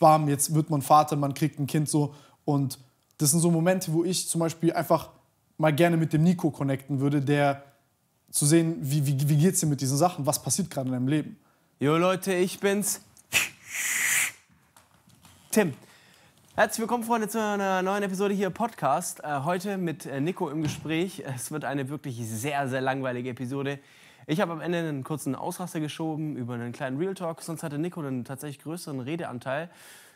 bam, jetzt wird man Vater, man kriegt ein Kind so. Und das sind so Momente, wo ich zum Beispiel einfach mal gerne mit dem Nico connecten würde, der zu sehen, wie, wie, wie geht's dir mit diesen Sachen, was passiert gerade in deinem Leben. Jo Leute, ich bin's. Tim. Herzlich willkommen, Freunde, zu einer neuen Episode hier Podcast. Äh, heute mit äh, Nico im Gespräch. Es wird eine wirklich sehr, sehr langweilige Episode. Ich habe am Ende einen kurzen Ausraster geschoben über einen kleinen Real Talk, sonst hatte Nico einen tatsächlich größeren Redeanteil.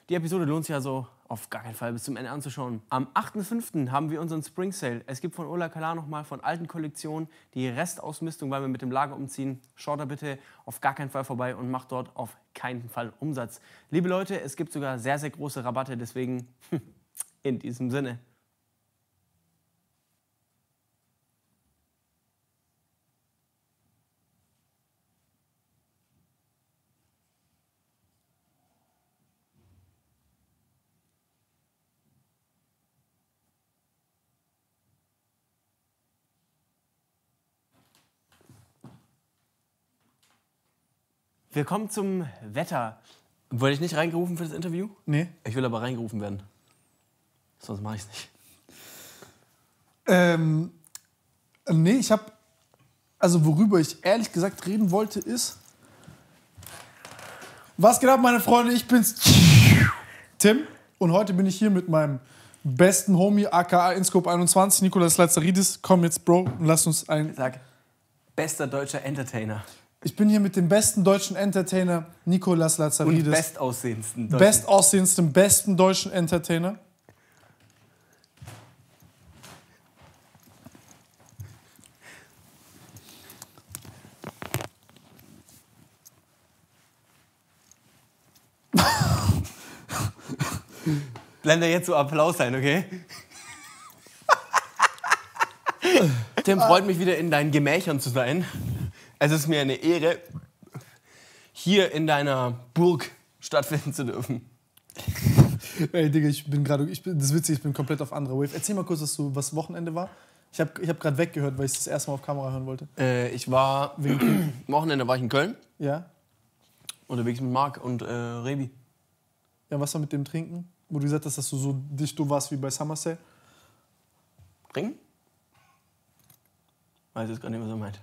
Die Episode lohnt sich also auf gar keinen Fall bis zum Ende anzuschauen. Am 8.5. haben wir unseren Spring Sale. Es gibt von Ola Kalar nochmal von alten Kollektionen die Restausmistung, weil wir mit dem Lager umziehen. Schaut da bitte auf gar keinen Fall vorbei und macht dort auf keinen Fall Umsatz. Liebe Leute, es gibt sogar sehr, sehr große Rabatte, deswegen hm, in diesem Sinne. Willkommen zum Wetter. Wurde ich nicht reingerufen für das Interview? Nee. Ich will aber reingerufen werden. Sonst mache ich es nicht. Ähm, nee, ich habe. Also, worüber ich ehrlich gesagt reden wollte, ist. Was geht ab, meine Freunde? Ich bin's, Tim. Und heute bin ich hier mit meinem besten Homie, aka Inscope 21, Nikolas Lazaridis. Komm jetzt, Bro, und lass uns ein. Sag, bester deutscher Entertainer. Ich bin hier mit dem besten deutschen Entertainer, Nicolas Lazaridis. Und bestaussehendsten deutschen. Bestaussehendsten, besten deutschen Entertainer. Blende jetzt so Applaus ein, okay? Tim, freut mich wieder in deinen Gemächern zu sein. Es ist mir eine Ehre, hier in deiner Burg stattfinden zu dürfen. Ey, Digga, ich bin gerade, das ist witzig, ich bin komplett auf anderer Wave. Erzähl mal kurz, was, du, was Wochenende war. Ich habe ich hab gerade weggehört, weil ich das erste Mal auf Kamera hören wollte. Äh, ich war, Wochenende war ich in Köln. Ja. Unterwegs mit Marc und äh, Rebi. Ja, was war mit dem Trinken? Wo du gesagt hast, dass du so dicht du warst wie bei Somerset. Trinken? Weiß jetzt gar nicht, was er meint.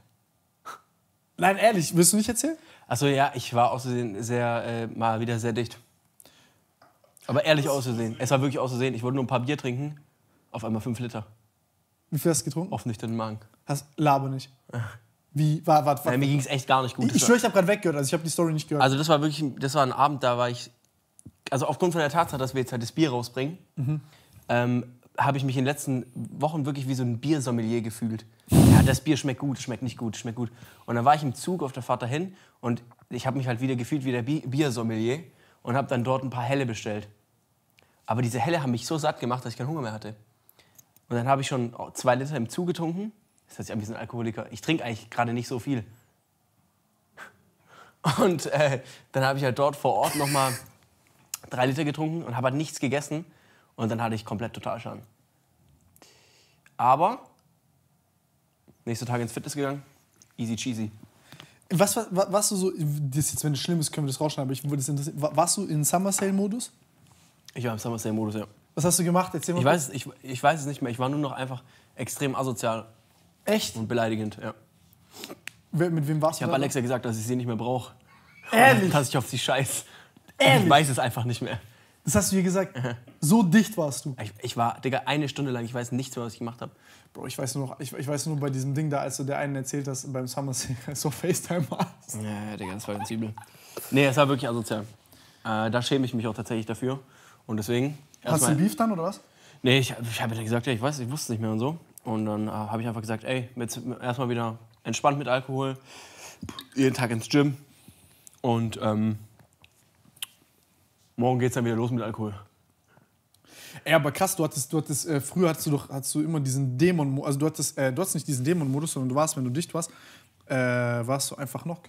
Nein, ehrlich, willst du nicht erzählen? Achso, ja, ich war außerdem sehr, äh, mal wieder sehr dicht. Aber ehrlich auszusehen. Es war wirklich auszusehen. Ich wollte nur ein paar Bier trinken. Auf einmal fünf Liter. Wie viel hast du getrunken? Auf den Magen. Hast laber nicht. Wie war was? Nein, mir ging es echt gar nicht gut. Ich, ich schwöre, ich habe gerade weggehört, also ich habe die Story nicht gehört. Also das war wirklich, das war ein Abend, da war ich, also aufgrund von der Tatsache, dass wir jetzt halt das Bier rausbringen, mhm. ähm, habe ich mich in den letzten Wochen wirklich wie so ein Biersommelier gefühlt. Ja, das Bier schmeckt gut, schmeckt nicht gut, schmeckt gut. Und dann war ich im Zug auf der Fahrt dahin und ich habe mich halt wieder gefühlt wie der Biersommelier und habe dann dort ein paar Helle bestellt. Aber diese Helle haben mich so satt gemacht, dass ich keinen Hunger mehr hatte. Und dann habe ich schon zwei Liter im Zug getrunken. Das heißt, ich bin ein Alkoholiker. Ich trinke eigentlich gerade nicht so viel. Und äh, dann habe ich halt dort vor Ort nochmal drei Liter getrunken und habe halt nichts gegessen. Und dann hatte ich komplett Totalschaden. Aber nächste Tag ins Fitness gegangen, easy cheesy. Was, was, warst du so, das jetzt, wenn es schlimm ist, können wir das rausschneiden, aber ich würde es interessieren. Warst du in Summer Sale-Modus? Ich war im Summer Sale-Modus, ja. Was hast du gemacht? Erzähl mal. Ich weiß, ich, ich weiß es nicht mehr. Ich war nur noch einfach extrem asozial. Echt? Und beleidigend, ja. Wer, mit wem warst ich du? Ich habe Alexa gesagt, dass ich sie nicht mehr brauche. Ehrlich? Dass ich auf sie scheiß. Ehrlich? Ich weiß es einfach nicht mehr. Das hast du dir gesagt. So dicht warst du. Ich, ich, war, Digga, eine Stunde lang, ich weiß nichts mehr, was ich gemacht habe. Bro, ich weiß nur noch, ich, ich, weiß nur bei diesem Ding da, als du der einen erzählt hast, beim Summer so FaceTime warst. Ja, Digga, das war sensibel. Nee, es war wirklich asozial. Äh, da schäme ich mich auch tatsächlich dafür. Und deswegen. Hast du Beef dann oder was? Nee, ich, ich habe gesagt, ja, ich weiß, ich wusste es nicht mehr und so. Und dann äh, habe ich einfach gesagt, ey, erstmal wieder entspannt mit Alkohol, jeden Tag ins Gym. Und ähm, Morgen geht's dann wieder los mit Alkohol. Ey, aber krass, du hattest, du hattest, äh, früher hattest du doch, hattest du immer diesen Dämon, modus also du hattest, äh, du hattest nicht diesen Dämon-Modus, sondern du warst, wenn du dicht warst, äh, warst du einfach Knock.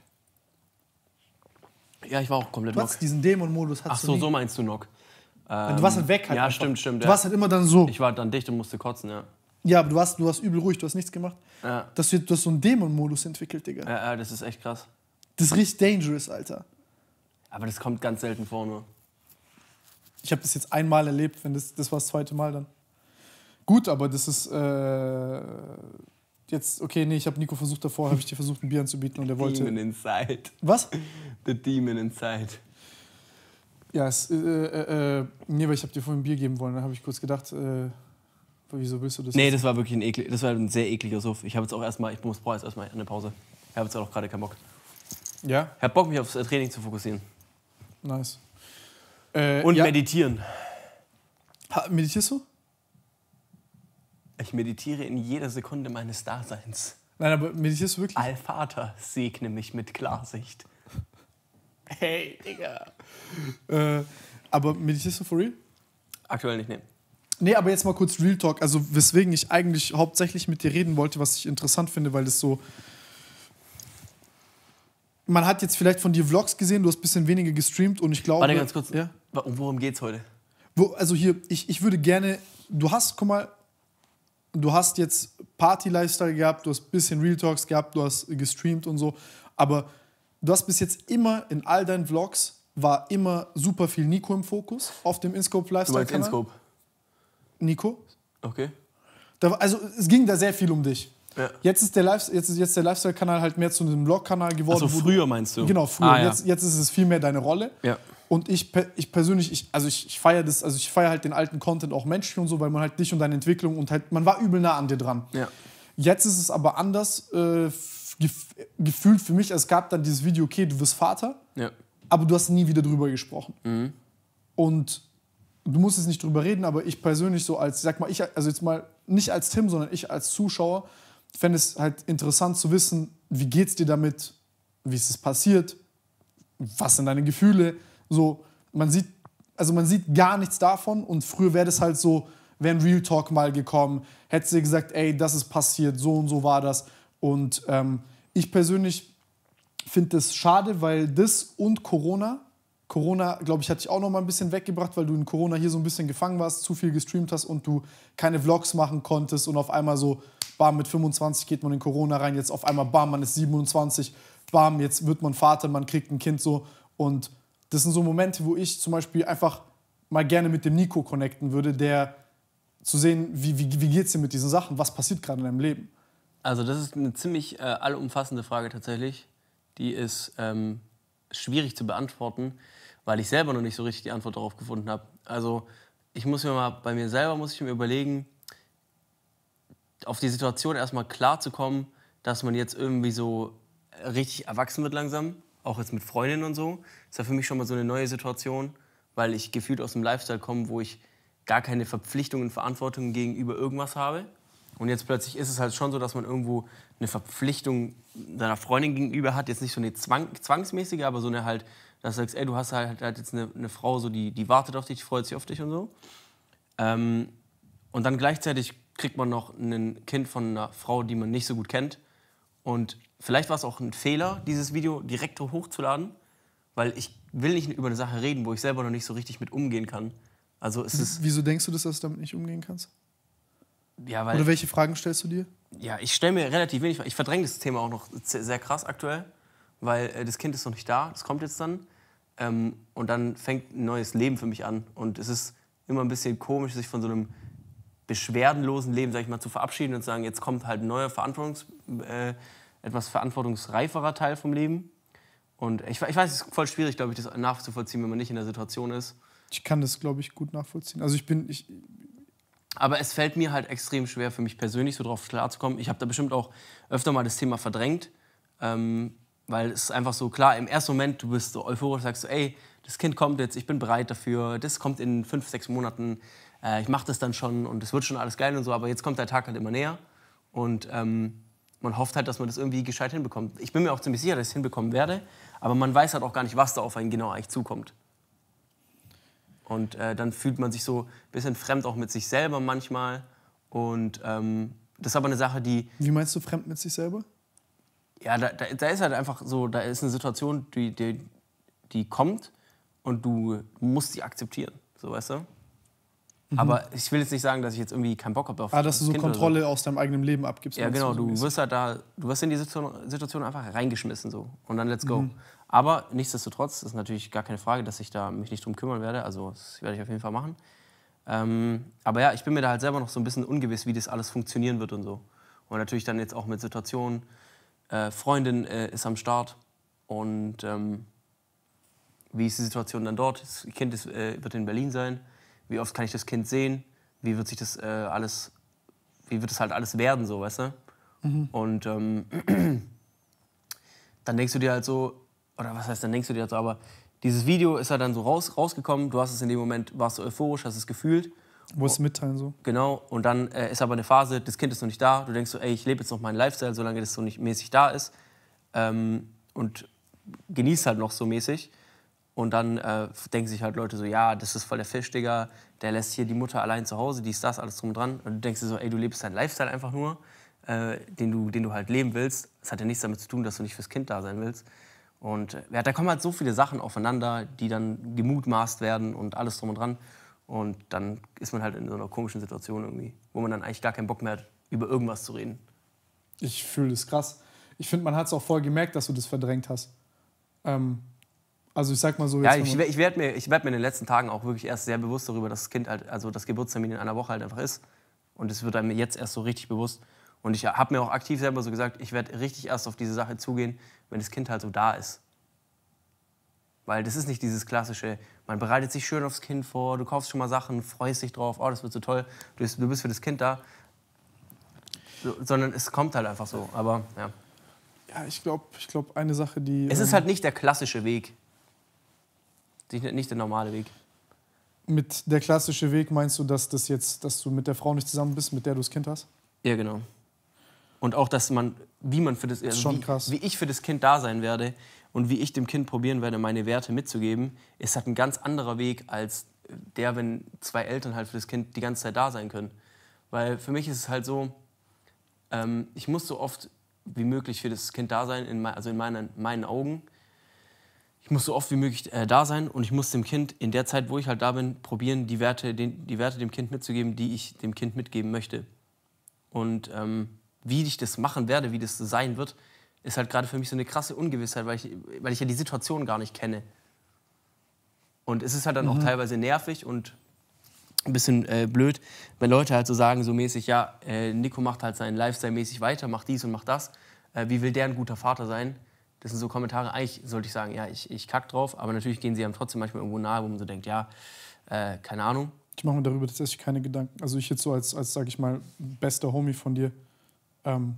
Ja, ich war auch komplett Du Knock. diesen Dämon-Modus, Ach so, du so meinst du Knock. Ähm, du warst halt weg halt Ja, einfach. stimmt, stimmt. Du ja. warst halt immer dann so. ich war dann dicht und musste kotzen, ja. Ja, aber du warst, du warst übel ruhig, du hast nichts gemacht. Ja, Dass du, du hast so einen Dämon-Modus entwickelt, Digga. ja, ja das ist echt krass. Das riecht dangerous, Alter. Aber das kommt ganz selten vor nur. Ne? Ich habe das jetzt einmal erlebt, wenn das, das war das zweite Mal dann. Gut, aber das ist äh, jetzt, okay, nee, ich habe Nico versucht davor, habe ich dir versucht, ein Bier anzubieten und er wollte. Demon inside. Was? The Demon inside. Ja, es, äh, äh, äh nee, weil ich habe dir vorhin ein Bier geben wollen, dann habe ich kurz gedacht, äh, wieso willst du das? Nee, jetzt? das war wirklich ein, eklig, das war ein sehr ekliger Suff. Ich habe jetzt auch erstmal, ich muss brauche jetzt erstmal eine Pause. Ich habe jetzt auch gerade keinen Bock. Ja? Ich habe Bock, mich aufs äh, Training zu fokussieren. Nice. Äh, und ja. meditieren. Ha, meditierst du? Ich meditiere in jeder Sekunde meines Daseins. Nein, aber meditierst du wirklich? Allvater, segne mich mit Klarsicht. Hey, Digga. äh, aber meditierst du for real? Aktuell nicht, nee. Nee, aber jetzt mal kurz Real Talk. Also, weswegen ich eigentlich hauptsächlich mit dir reden wollte, was ich interessant finde, weil das so. Man hat jetzt vielleicht von dir Vlogs gesehen, du hast ein bisschen weniger gestreamt und ich glaube. Warte ganz kurz. Ja? Um worum geht's heute? Wo, also hier, ich, ich würde gerne, du hast, guck mal, du hast jetzt Party-Lifestyle gehabt, du hast ein bisschen Real Talks gehabt, du hast gestreamt und so, aber du hast bis jetzt immer in all deinen Vlogs war immer super viel Nico im Fokus auf dem InScope Lifestyle. Du meinst InScope? Nico. Okay. Da, also es ging da sehr viel um dich. Ja. Jetzt ist der, jetzt jetzt der Lifestyle-Kanal halt mehr zu einem Vlog-Kanal geworden. Also früher meinst du? Genau, früher. Ah, ja. jetzt, jetzt ist es viel mehr deine Rolle. Ja. Und ich, ich persönlich, ich, also ich, ich feiere das, also ich feiere halt den alten Content auch menschlich und so, weil man halt dich und deine Entwicklung und halt, man war übel nah an dir dran. Ja. Jetzt ist es aber anders äh, gef gefühlt für mich. Es gab dann dieses Video, okay, du wirst Vater, ja. aber du hast nie wieder drüber gesprochen. Mhm. Und du musst jetzt nicht drüber reden, aber ich persönlich so als, sag mal, ich, also jetzt mal nicht als Tim, sondern ich als Zuschauer, fände es halt interessant zu wissen, wie geht's dir damit, wie ist es passiert, was sind deine Gefühle, so, man sieht, also man sieht gar nichts davon und früher wäre das halt so, wäre ein Real Talk mal gekommen, hätte sie gesagt, ey, das ist passiert, so und so war das. Und ähm, ich persönlich finde das schade, weil das und Corona, Corona, glaube ich, hatte ich auch noch mal ein bisschen weggebracht, weil du in Corona hier so ein bisschen gefangen warst, zu viel gestreamt hast und du keine Vlogs machen konntest und auf einmal so, bam, mit 25 geht man in Corona rein, jetzt auf einmal, bam, man ist 27, bam, jetzt wird man Vater, man kriegt ein Kind so und das sind so Momente, wo ich zum Beispiel einfach mal gerne mit dem Nico connecten würde, der zu sehen, wie, wie, wie geht es dir mit diesen Sachen, was passiert gerade in deinem Leben? Also das ist eine ziemlich äh, allumfassende Frage tatsächlich. Die ist ähm, schwierig zu beantworten, weil ich selber noch nicht so richtig die Antwort darauf gefunden habe. Also ich muss mir mal bei mir selber muss ich mir überlegen, auf die Situation erstmal klar zu kommen, dass man jetzt irgendwie so richtig erwachsen wird langsam auch jetzt mit Freundinnen und so, ist ja für mich schon mal so eine neue Situation, weil ich gefühlt aus dem Lifestyle komme, wo ich gar keine Verpflichtungen, Verantwortungen gegenüber irgendwas habe. Und jetzt plötzlich ist es halt schon so, dass man irgendwo eine Verpflichtung seiner Freundin gegenüber hat. Jetzt nicht so eine Zwang, zwangsmäßige, aber so eine halt, dass du sagst, ey, du hast halt, halt jetzt eine, eine, Frau, so, die, die wartet auf dich, die freut sich auf dich und so. Ähm, und dann gleichzeitig kriegt man noch ein Kind von einer Frau, die man nicht so gut kennt. Und vielleicht war es auch ein Fehler, dieses Video direkt hochzuladen, weil ich will nicht über eine Sache reden, wo ich selber noch nicht so richtig mit umgehen kann. Also es ist Wieso denkst du, dass du damit nicht umgehen kannst? Ja, weil Oder welche Fragen stellst du dir? Ja, ich stelle mir relativ wenig. Ich verdränge das Thema auch noch sehr krass aktuell, weil äh, das Kind ist noch nicht da, das kommt jetzt dann. Ähm, und dann fängt ein neues Leben für mich an. Und es ist immer ein bisschen komisch, sich von so einem beschwerdenlosen Leben, sag ich mal, zu verabschieden und zu sagen, jetzt kommt halt eine neue Verantwortungs... Äh, etwas verantwortungsreiferer Teil vom Leben. Und ich, ich weiß, es ist voll schwierig, glaube ich, das nachzuvollziehen, wenn man nicht in der Situation ist. Ich kann das, glaube ich, gut nachvollziehen. Also ich bin, ich, aber es fällt mir halt extrem schwer, für mich persönlich so drauf klarzukommen. Ich habe da bestimmt auch öfter mal das Thema verdrängt, ähm, weil es ist einfach so klar, im ersten Moment, du bist so euphorisch, sagst du, ey, das Kind kommt jetzt, ich bin bereit dafür, das kommt in fünf, sechs Monaten, äh, ich mache das dann schon und es wird schon alles geil und so, aber jetzt kommt der Tag halt immer näher und ähm, man hofft halt, dass man das irgendwie gescheit hinbekommt. Ich bin mir auch ziemlich sicher, dass ich es hinbekommen werde, aber man weiß halt auch gar nicht, was da auf einen genau eigentlich zukommt. Und äh, dann fühlt man sich so ein bisschen fremd auch mit sich selber manchmal. Und ähm, das ist aber eine Sache, die. Wie meinst du fremd mit sich selber? Ja, da, da, da ist halt einfach so, da ist eine Situation, die, die, die kommt und du musst sie akzeptieren. So, weißt du? Mhm. Aber ich will jetzt nicht sagen, dass ich jetzt irgendwie keinen Bock habe auf Ah, dass das du so kind Kontrolle so. aus deinem eigenen Leben abgibst. Ja, genau. Du wirst halt da, du wirst in die Situation einfach reingeschmissen so und dann let's go. Mhm. Aber nichtsdestotrotz ist natürlich gar keine Frage, dass ich da mich nicht drum kümmern werde. Also das werde ich auf jeden Fall machen. Ähm, aber ja, ich bin mir da halt selber noch so ein bisschen ungewiss, wie das alles funktionieren wird und so. Und natürlich dann jetzt auch mit Situationen. Äh, Freundin äh, ist am Start und ähm, wie ist die Situation dann dort? Das Kind ist, äh, wird in Berlin sein wie oft kann ich das Kind sehen, wie wird sich das äh, alles, wie wird das halt alles werden, so, weißt du? Mhm. Und ähm, dann denkst du dir halt so, oder was heißt, dann denkst du dir halt so, aber dieses Video ist halt dann so raus, rausgekommen, du hast es in dem Moment, warst du so euphorisch, hast es gefühlt. Wolltest oh, mitteilen so. Genau, und dann äh, ist aber eine Phase, das Kind ist noch nicht da, du denkst so, ey, ich lebe jetzt noch meinen Lifestyle, solange das so nicht mäßig da ist ähm, und genieß halt noch so mäßig. Und dann äh, denken sich halt Leute so, ja, das ist voll der Fisch, Digga, der lässt hier die Mutter allein zu Hause, die ist das, alles drum dran. Und du denkst dir so, ey, du lebst deinen Lifestyle einfach nur, äh, den, du, den du halt leben willst. Das hat ja nichts damit zu tun, dass du nicht fürs Kind da sein willst. Und ja, da kommen halt so viele Sachen aufeinander, die dann gemutmaßt werden und alles drum und dran. Und dann ist man halt in so einer komischen Situation irgendwie, wo man dann eigentlich gar keinen Bock mehr hat, über irgendwas zu reden. Ich fühle das krass. Ich finde, man hat es auch voll gemerkt, dass du das verdrängt hast. Ähm, also ich sag mal so. ja, ich, ich werde mir, werd mir in den letzten Tagen auch wirklich erst sehr bewusst darüber, dass das Kind halt, also das Geburtstermin in einer Woche halt einfach ist. Und es wird mir jetzt erst so richtig bewusst. Und ich habe mir auch aktiv selber so gesagt, ich werde richtig erst auf diese Sache zugehen, wenn das Kind halt so da ist. Weil das ist nicht dieses klassische, man bereitet sich schön aufs Kind vor, du kaufst schon mal Sachen, freust dich drauf, oh, das wird so toll, du bist, du bist für das Kind da. So, sondern es kommt halt einfach so. Aber ja. Ja, ich glaube, ich glaub, eine Sache, die. Es ist ähm, halt nicht der klassische Weg nicht der normale Weg. Mit der klassische Weg meinst du, dass das jetzt, dass du mit der Frau nicht zusammen bist, mit der du das Kind hast? Ja, genau. Und auch, dass man, wie man für das, also wie, wie, ich für das Kind da sein werde und wie ich dem Kind probieren werde, meine Werte mitzugeben, ist halt ein ganz anderer Weg als der, wenn zwei Eltern halt für das Kind die ganze Zeit da sein können. Weil für mich ist es halt so, ähm, ich muss so oft wie möglich für das Kind da sein, in, also in meinen, meinen Augen, muss so oft wie möglich äh, da sein und ich muss dem Kind in der Zeit, wo ich halt da bin, probieren, die Werte, den, die Werte dem Kind mitzugeben, die ich dem Kind mitgeben möchte. Und ähm, wie ich das machen werde, wie das so sein wird, ist halt gerade für mich so eine krasse Ungewissheit, weil ich, weil ich ja die Situation gar nicht kenne. Und es ist halt dann mhm. auch teilweise nervig und ein bisschen äh, blöd, wenn Leute halt so sagen, so mäßig, ja, äh, Nico macht halt seinen Lifestyle mäßig weiter, macht dies und macht das. Äh, wie will der ein guter Vater sein? Das sind so Kommentare, eigentlich sollte ich sagen, ja, ich, ich kack drauf, aber natürlich gehen sie einem trotzdem manchmal irgendwo nahe, wo man so denkt, ja, äh, keine Ahnung. Ich mache mir darüber tatsächlich keine Gedanken. Also ich jetzt so als, als sage ich mal, bester Homie von dir. Ähm,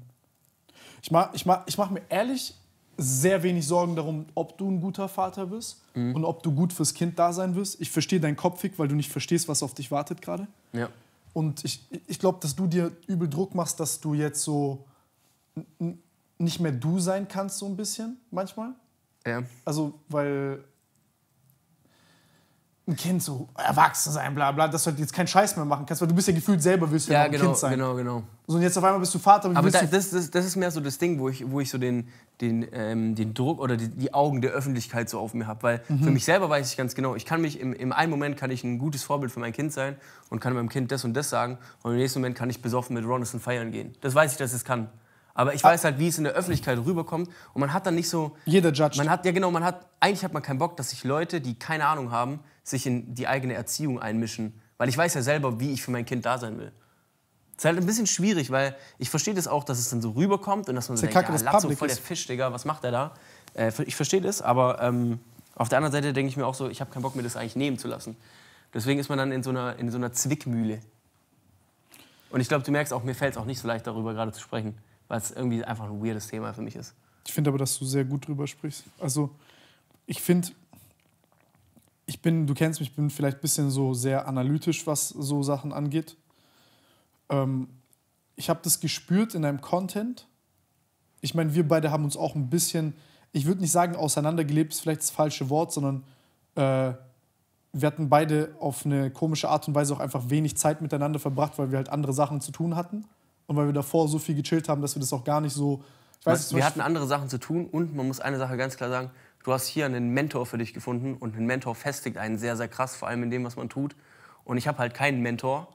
ich mache ich mach, ich mach mir ehrlich sehr wenig Sorgen darum, ob du ein guter Vater wirst mhm. und ob du gut fürs Kind da sein wirst. Ich verstehe deinen Kopfweg, weil du nicht verstehst, was auf dich wartet gerade. Ja. Und ich, ich glaube, dass du dir übel Druck machst, dass du jetzt so nicht mehr du sein kannst, so ein bisschen manchmal. Ja. Also, weil ein Kind so erwachsen sein, bla bla, dass du halt jetzt keinen Scheiß mehr machen kannst, weil du bist ja gefühlt selber, willst ja, ja genau, ein Kind genau, sein. Ja, genau, genau. So, und jetzt auf einmal bist du Vater. Aber, aber da, das, das, das, ist mehr so das Ding, wo ich, wo ich so den, den, ähm, den Druck oder die, die, Augen der Öffentlichkeit so auf mir habe, weil mhm. für mich selber weiß ich ganz genau, ich kann mich, im, im einen Moment kann ich ein gutes Vorbild für mein Kind sein und kann meinem Kind das und das sagen und im nächsten Moment kann ich besoffen mit Ronison feiern gehen. Das weiß ich, dass es kann. Aber ich ah. weiß halt, wie es in der Öffentlichkeit rüberkommt. Und man hat dann nicht so. Jeder judge. Man hat, ja genau, man hat, eigentlich hat man keinen Bock, dass sich Leute, die keine Ahnung haben, sich in die eigene Erziehung einmischen. Weil ich weiß ja selber, wie ich für mein Kind da sein will. Das ist halt ein bisschen schwierig, weil ich verstehe das auch, dass es dann so rüberkommt und dass man das so denkt, ja, Lazzo, voll der Fisch, Digga, was macht der da? Äh, ich verstehe das, aber ähm, auf der anderen Seite denke ich mir auch so, ich habe keinen Bock, mir das eigentlich nehmen zu lassen. Deswegen ist man dann in so einer, in so einer Zwickmühle. Und ich glaube, du merkst auch, mir fällt es auch nicht so leicht, darüber gerade zu sprechen weil es irgendwie einfach ein weirdes Thema für mich ist. Ich finde aber, dass du sehr gut drüber sprichst. Also ich finde, ich bin, du kennst mich, ich bin vielleicht ein bisschen so sehr analytisch, was so Sachen angeht. Ähm, ich habe das gespürt in deinem Content. Ich meine, wir beide haben uns auch ein bisschen, ich würde nicht sagen auseinandergelebt, ist vielleicht das falsche Wort, sondern äh, wir hatten beide auf eine komische Art und Weise auch einfach wenig Zeit miteinander verbracht, weil wir halt andere Sachen zu tun hatten und weil wir davor so viel gechillt haben, dass wir das auch gar nicht so. Ich weiß, wir hatten andere Sachen zu tun und man muss eine Sache ganz klar sagen: Du hast hier einen Mentor für dich gefunden und ein Mentor festigt einen sehr, sehr krass, vor allem in dem, was man tut. Und ich habe halt keinen Mentor.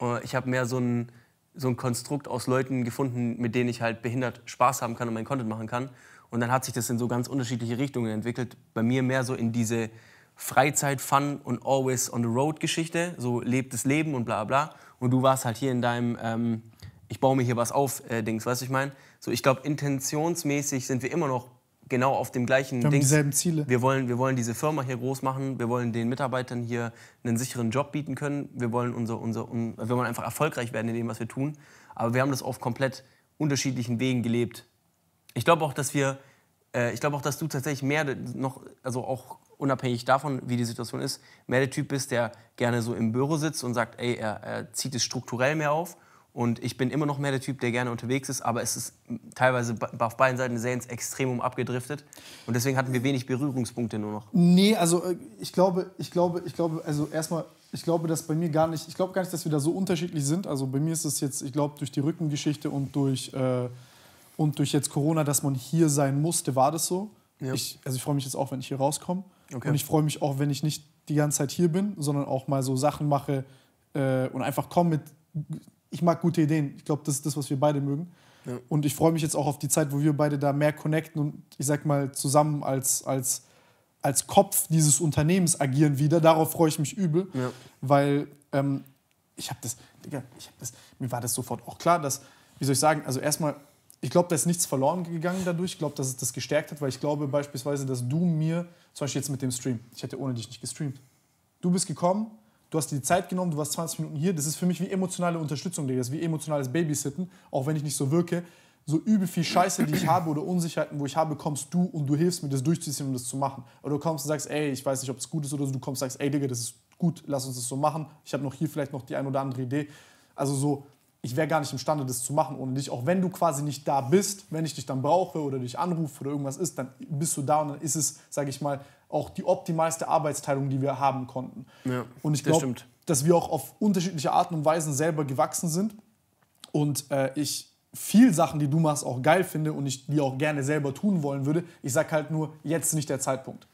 Äh, ich habe mehr so ein, so ein Konstrukt aus Leuten gefunden, mit denen ich halt behindert Spaß haben kann und meinen Content machen kann. Und dann hat sich das in so ganz unterschiedliche Richtungen entwickelt. Bei mir mehr so in diese Freizeit-Fun und Always on the Road-Geschichte, so lebt das Leben und bla bla. Und du warst halt hier in deinem ähm, ich baue mir hier was auf, äh, Dings, weißt du, ich meine? So, ich glaube, intentionsmäßig sind wir immer noch genau auf dem gleichen wir haben Dings. dieselben Ziele. Wir wollen, wir wollen diese Firma hier groß machen, wir wollen den Mitarbeitern hier einen sicheren Job bieten können, wir wollen, unser, unser, un, wir wollen einfach erfolgreich werden in dem, was wir tun. Aber wir haben das auf komplett unterschiedlichen Wegen gelebt. Ich glaube auch, dass wir, äh, ich glaube auch, dass du tatsächlich mehr noch, also auch unabhängig davon, wie die Situation ist, mehr der Typ bist, der gerne so im Büro sitzt und sagt, ey, er, er zieht es strukturell mehr auf. Und ich bin immer noch mehr der Typ, der gerne unterwegs ist, aber es ist teilweise auf beiden Seiten sehr Serien extrem um abgedriftet. Und deswegen hatten wir wenig Berührungspunkte nur noch. Nee, also äh, ich glaube, ich glaube, ich glaube, also erstmal, ich glaube, dass bei mir gar nicht, ich glaube gar nicht, dass wir da so unterschiedlich sind. Also bei mir ist es jetzt, ich glaube, durch die Rückengeschichte und durch, äh, und durch jetzt Corona, dass man hier sein musste, war das so. Ja. Ich, also ich freue mich jetzt auch, wenn ich hier rauskomme. Okay. Und ich freue mich auch, wenn ich nicht die ganze Zeit hier bin, sondern auch mal so Sachen mache äh, und einfach komme mit ich mag gute Ideen. Ich glaube, das ist das, was wir beide mögen. Ja. Und ich freue mich jetzt auch auf die Zeit, wo wir beide da mehr connecten und ich sag mal zusammen als, als, als Kopf dieses Unternehmens agieren wieder. Darauf freue ich mich übel, ja. weil ähm, ich habe das, Digga, ich hab das, mir war das sofort auch klar, dass, wie soll ich sagen, also erstmal, ich glaube, da ist nichts verloren gegangen dadurch. Ich glaube, dass es das gestärkt hat, weil ich glaube beispielsweise, dass du mir, zum Beispiel jetzt mit dem Stream, ich hätte ohne dich nicht gestreamt. Du bist gekommen, du hast dir die Zeit genommen, du warst 20 Minuten hier. Das ist für mich wie emotionale Unterstützung, Digga. Das ist wie emotionales Babysitten, auch wenn ich nicht so wirke. So übel viel Scheiße, die ich habe oder Unsicherheiten, wo ich habe, kommst du und du hilfst mir, das durchzuziehen um das zu machen. Oder du kommst und sagst, ey, ich weiß nicht, ob es gut ist oder so. Du kommst und sagst, ey, Digga, das ist gut, lass uns das so machen. Ich habe noch hier vielleicht noch die ein oder andere Idee. Also so, ich wäre gar nicht imstande, das zu machen ohne dich. Auch wenn du quasi nicht da bist, wenn ich dich dann brauche oder dich anrufe oder irgendwas ist, dann bist du da und dann ist es, sage ich mal, auch die optimalste Arbeitsteilung, die wir haben konnten. Ja, und ich glaube, dass wir auch auf unterschiedliche Arten und Weisen selber gewachsen sind und äh, ich viel Sachen, die du machst, auch geil finde und ich die auch gerne selber tun wollen würde. Ich sage halt nur, jetzt nicht der Zeitpunkt.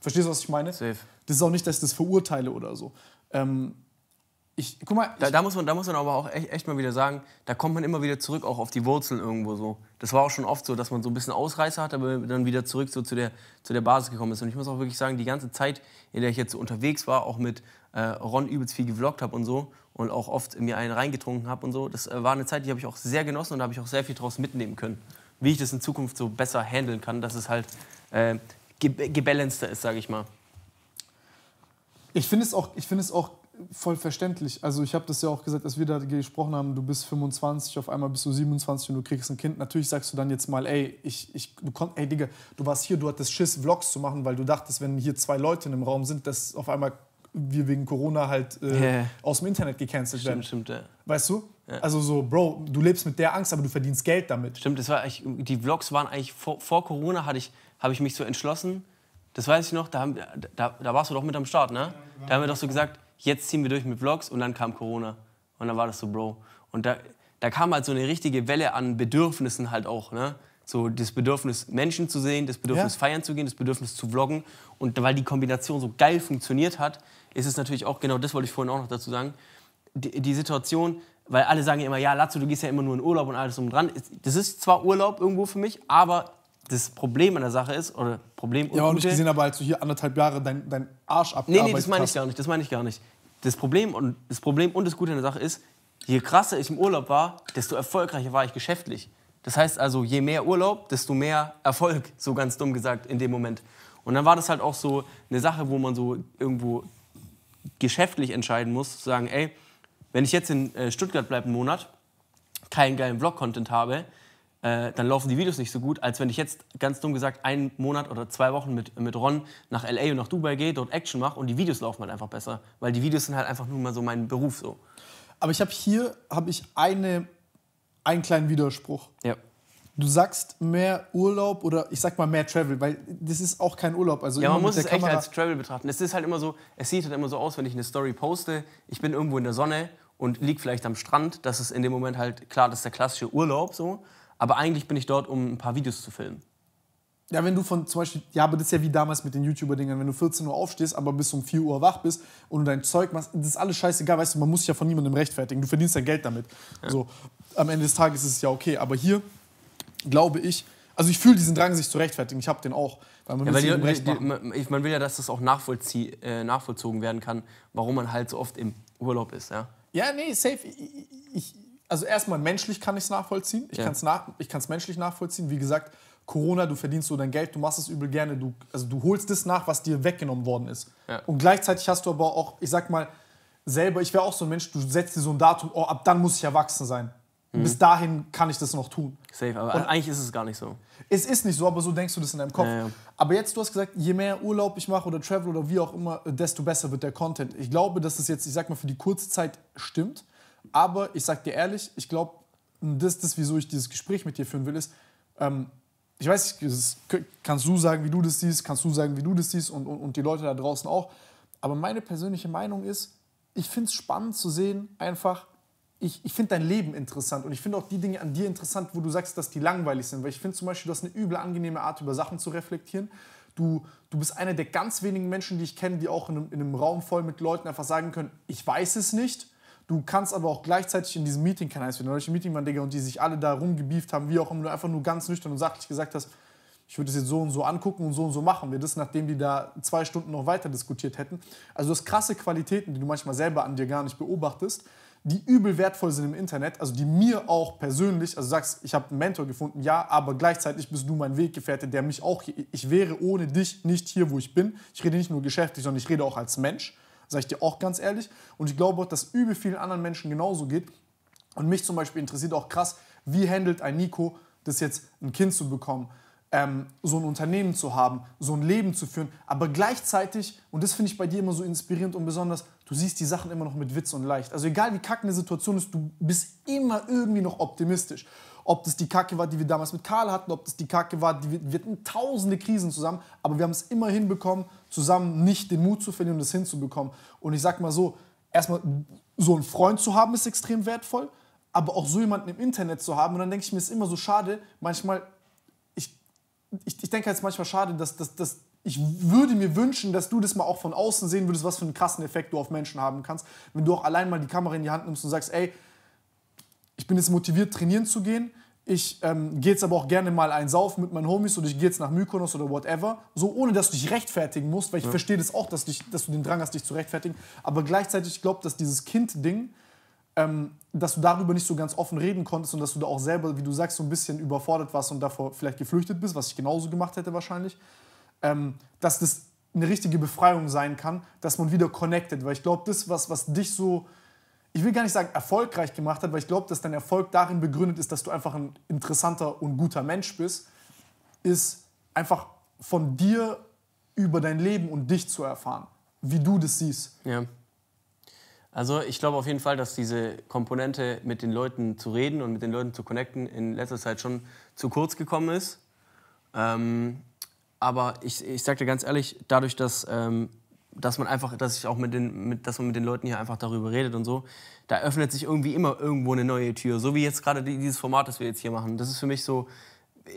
Verstehst du, was ich meine? Safe. Das ist auch nicht, dass ich das verurteile oder so. Ähm, ich, guck mal, da, da, muss man, da muss man aber auch echt, echt mal wieder sagen, da kommt man immer wieder zurück, auch auf die Wurzeln irgendwo so. Das war auch schon oft so, dass man so ein bisschen Ausreißer hat, aber dann wieder zurück so zu der, zu der Basis gekommen ist. Und ich muss auch wirklich sagen, die ganze Zeit, in der ich jetzt so unterwegs war, auch mit äh, Ron übelst viel gevloggt habe und so und auch oft mir einen reingetrunken habe und so, das äh, war eine Zeit, die habe ich auch sehr genossen und da habe ich auch sehr viel draus mitnehmen können. Wie ich das in Zukunft so besser handeln kann, dass es halt äh, ge gebalancer ist, sage ich mal. Ich finde es auch, ich finde es auch voll verständlich. Also ich habe das ja auch gesagt, als wir da gesprochen haben, du bist 25, auf einmal bist du 27 und du kriegst ein Kind. Natürlich sagst du dann jetzt mal, ey, ich, ich, du kon ey Digga, du warst hier, du hattest Schiss, Vlogs zu machen, weil du dachtest, wenn hier zwei Leute im Raum sind, dass auf einmal wir wegen Corona halt äh, yeah. aus dem Internet gecancelt werden. Stimmt, ja. Weißt du? Ja. Also so, Bro, du lebst mit der Angst, aber du verdienst Geld damit. Stimmt, das war ich, die Vlogs waren eigentlich, vor, vor Corona hatte ich, habe ich mich so entschlossen, das weiß ich noch, da, haben, da, da warst du doch mit am Start, ne? da haben wir doch so gesagt, jetzt ziehen wir durch mit Vlogs und dann kam Corona. Und dann war das so, Bro. Und da, da kam halt so eine richtige Welle an Bedürfnissen halt auch. Ne? So das Bedürfnis, Menschen zu sehen, das Bedürfnis, ja. feiern zu gehen, das Bedürfnis zu vloggen. Und weil die Kombination so geil funktioniert hat, ist es natürlich auch, genau das wollte ich vorhin auch noch dazu sagen, die, die Situation, weil alle sagen immer, ja, Lazo, du gehst ja immer nur in Urlaub und alles drum dran. Das ist zwar Urlaub irgendwo für mich, aber das Problem an der Sache ist, oder Problem und Ja, und Gute, ich gesehen habe, als du hier anderthalb Jahre deinen dein Arsch abgearbeitet Nee, nee, das meine ich gar nicht, das meine ich gar nicht. Das Problem, und, das Problem und das Gute an der Sache ist, je krasser ich im Urlaub war, desto erfolgreicher war ich geschäftlich. Das heißt also, je mehr Urlaub, desto mehr Erfolg, so ganz dumm gesagt, in dem Moment. Und dann war das halt auch so eine Sache, wo man so irgendwo geschäftlich entscheiden muss, zu sagen, ey, wenn ich jetzt in äh, Stuttgart bleibe einen Monat, keinen geilen Vlog-Content habe, äh, dann laufen die Videos nicht so gut, als wenn ich jetzt ganz dumm gesagt einen Monat oder zwei Wochen mit, mit Ron nach LA und nach Dubai gehe, dort Action mache und die Videos laufen halt einfach besser, weil die Videos sind halt einfach nur mal so mein Beruf so. Aber ich habe hier habe ich eine einen kleinen Widerspruch. Ja. Du sagst mehr Urlaub oder ich sag mal mehr Travel, weil das ist auch kein Urlaub. Also ja, man muss es echt als Travel betrachten. Es ist halt immer so, es sieht halt immer so aus, wenn ich eine Story poste, ich bin irgendwo in der Sonne und lieg vielleicht am Strand. Das ist in dem Moment halt klar, das ist der klassische Urlaub so aber eigentlich bin ich dort, um ein paar Videos zu filmen. Ja, wenn du von zum Beispiel, ja, aber das ist ja wie damals mit den YouTuber-Dingern, wenn du 14 Uhr aufstehst, aber bis um 4 Uhr wach bist und dein Zeug machst, das ist alles scheißegal, weißt du, man muss sich ja von niemandem rechtfertigen, du verdienst dein Geld damit. Ja. So, am Ende des Tages ist es ja okay, aber hier glaube ich, also ich fühle diesen Drang, sich zu rechtfertigen, ich habe den auch. Weil man, ja, weil die, Recht die, die, man will ja, dass das auch nachvollzie äh, nachvollzogen werden kann, warum man halt so oft im Urlaub ist, ja. Ja, nee, safe. Ich, ich, also erstmal menschlich kann ich es nachvollziehen. Ich ja. kann es nach, menschlich nachvollziehen. Wie gesagt, Corona, du verdienst so dein Geld, du machst es übel gerne, du, also du holst das nach, was dir weggenommen worden ist. Ja. Und gleichzeitig hast du aber auch, ich sag mal, selber, ich wäre auch so ein Mensch, du setzt dir so ein Datum, oh, ab dann muss ich erwachsen sein. Mhm. Bis dahin kann ich das noch tun. Safe, aber Und eigentlich ist es gar nicht so. Es ist nicht so, aber so denkst du das in deinem Kopf. Ja, ja. Aber jetzt, du hast gesagt, je mehr Urlaub ich mache oder Travel oder wie auch immer, desto besser wird der Content. Ich glaube, dass es jetzt, ich sag mal, für die kurze Zeit stimmt. Aber ich sag dir ehrlich, ich glaube, das, das, wieso ich dieses Gespräch mit dir führen will, ist, ähm, ich weiß, ist, kannst du sagen, wie du das siehst, kannst du sagen, wie du das siehst und, und, und die Leute da draußen auch. Aber meine persönliche Meinung ist, ich finde es spannend zu sehen, einfach, ich, ich finde dein Leben interessant und ich finde auch die Dinge an dir interessant, wo du sagst, dass die langweilig sind. Weil ich finde zum Beispiel, du hast eine üble, angenehme Art, über Sachen zu reflektieren. Du, du bist einer der ganz wenigen Menschen, die ich kenne, die auch in einem, in einem Raum voll mit Leuten einfach sagen können, ich weiß es nicht Du kannst aber auch gleichzeitig in diesem Meeting, kein Eis, wenn du im Meeting waren, Digga, und die sich alle da rumgebieft haben, wie auch immer, einfach nur ganz nüchtern und sachlich gesagt hast, ich würde es jetzt so und so angucken und so und so machen wir das, nachdem die da zwei Stunden noch weiter diskutiert hätten. Also das krasse Qualitäten, die du manchmal selber an dir gar nicht beobachtest, die übel wertvoll sind im Internet, also die mir auch persönlich, also sagst, ich habe einen Mentor gefunden, ja, aber gleichzeitig bist du mein Weggefährte, der mich auch, ich wäre ohne dich nicht hier, wo ich bin. Ich rede nicht nur geschäftlich, sondern ich rede auch als Mensch. Sage ich dir auch ganz ehrlich. Und ich glaube auch, dass übel vielen anderen Menschen genauso geht. Und mich zum Beispiel interessiert auch krass, wie handelt ein Nico das jetzt ein Kind zu bekommen? ähm, so ein Unternehmen zu haben, so ein Leben zu führen. Aber gleichzeitig, und das finde ich bei dir immer so inspirierend und besonders, du siehst die Sachen immer noch mit Witz und leicht. Also egal wie kacke eine Situation ist, du bist immer irgendwie noch optimistisch. Ob das die Kacke war, die wir damals mit Karl hatten, ob das die Kacke war, die wir, wir hatten tausende Krisen zusammen, aber wir haben es immer hinbekommen, zusammen nicht den Mut zu verlieren und um das hinzubekommen. Und ich sag mal so, erstmal so einen Freund zu haben ist extrem wertvoll, aber auch so jemanden im Internet zu haben. Und dann denke ich mir, ist immer so schade, manchmal ich, ich denke halt manchmal schade, dass, dass, dass ich würde mir wünschen, dass du das mal auch von außen sehen würdest, was für einen krassen Effekt du auf Menschen haben kannst, wenn du auch allein mal die Kamera in die Hand nimmst und sagst, ey, ich bin jetzt motiviert, trainieren zu gehen. Ich ähm, gehe jetzt aber auch gerne mal einen Saufen mit meinen Homies oder ich gehe jetzt nach Mykonos oder whatever. So, ohne dass du dich rechtfertigen musst, weil ich ja. verstehe das auch, dass, dich, dass du den Drang hast, dich zu rechtfertigen. Aber gleichzeitig, ich glaube, dass dieses Kind-Ding, ähm, dass du darüber nicht so ganz offen reden konntest und dass du da auch selber, wie du sagst, so ein bisschen überfordert warst und davor vielleicht geflüchtet bist, was ich genauso gemacht hätte wahrscheinlich, ähm, dass das eine richtige Befreiung sein kann, dass man wieder connected, weil ich glaube, das, was, was dich so, ich will gar nicht sagen erfolgreich gemacht hat, weil ich glaube, dass dein Erfolg darin begründet ist, dass du einfach ein interessanter und guter Mensch bist, ist einfach von dir über dein Leben und dich zu erfahren, wie du das siehst. Ja. Also ich glaube auf jeden Fall, dass diese Komponente mit den Leuten zu reden und mit den Leuten zu connecten in letzter Zeit schon zu kurz gekommen ist. Ähm, aber ich, ich sage dir ganz ehrlich, dadurch, dass, ähm, dass man einfach, dass ich auch mit den, mit, dass man mit den Leuten hier einfach darüber redet und so, da öffnet sich irgendwie immer irgendwo eine neue Tür. So wie jetzt gerade dieses Format, das wir jetzt hier machen. Das ist für mich so, äh,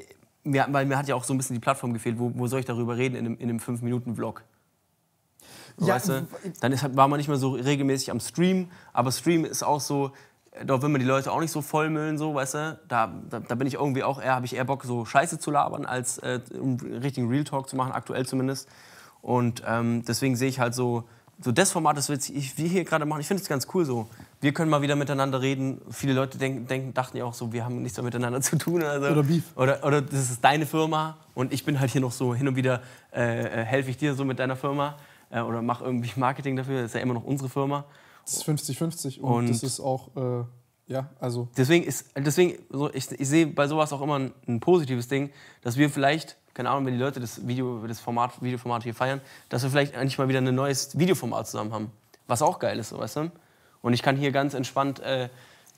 mir, weil mir hat ja auch so ein bisschen die Plattform gefehlt, wo, wo soll ich darüber reden in einem, in einem 5-Minuten-Vlog. Ja, weißt du? Dann ist, halt, war man nicht mehr so regelmäßig am Stream. Aber Stream ist auch so, da will man die Leute auch nicht so vollmüllen, so, weißt du? Da, da, da bin ich irgendwie auch eher, habe ich eher Bock, so Scheiße zu labern, als äh, um richtigen Real Talk zu machen, aktuell zumindest. Und ähm, deswegen sehe ich halt so, so das Format, das wir hier gerade machen, ich finde es ganz cool so. Wir können mal wieder miteinander reden. Viele Leute denken, denken, dachten ja auch so, wir haben nichts mehr miteinander zu tun. Also, oder Beef. Oder, oder das ist deine Firma und ich bin halt hier noch so hin und wieder, äh, äh helfe ich dir so mit deiner Firma äh, oder mache irgendwie Marketing dafür. Das ist ja immer noch unsere Firma. Das ist 50-50 und, und, das ist auch, äh, ja, also. Deswegen ist, deswegen, so, ich, ich sehe bei sowas auch immer ein, ein, positives Ding, dass wir vielleicht, keine Ahnung, wenn die Leute das, Video, das Format, Videoformat hier feiern, dass wir vielleicht endlich mal wieder ein neues Videoformat zusammen haben. Was auch geil ist, so, weißt du? Und ich kann hier ganz entspannt äh,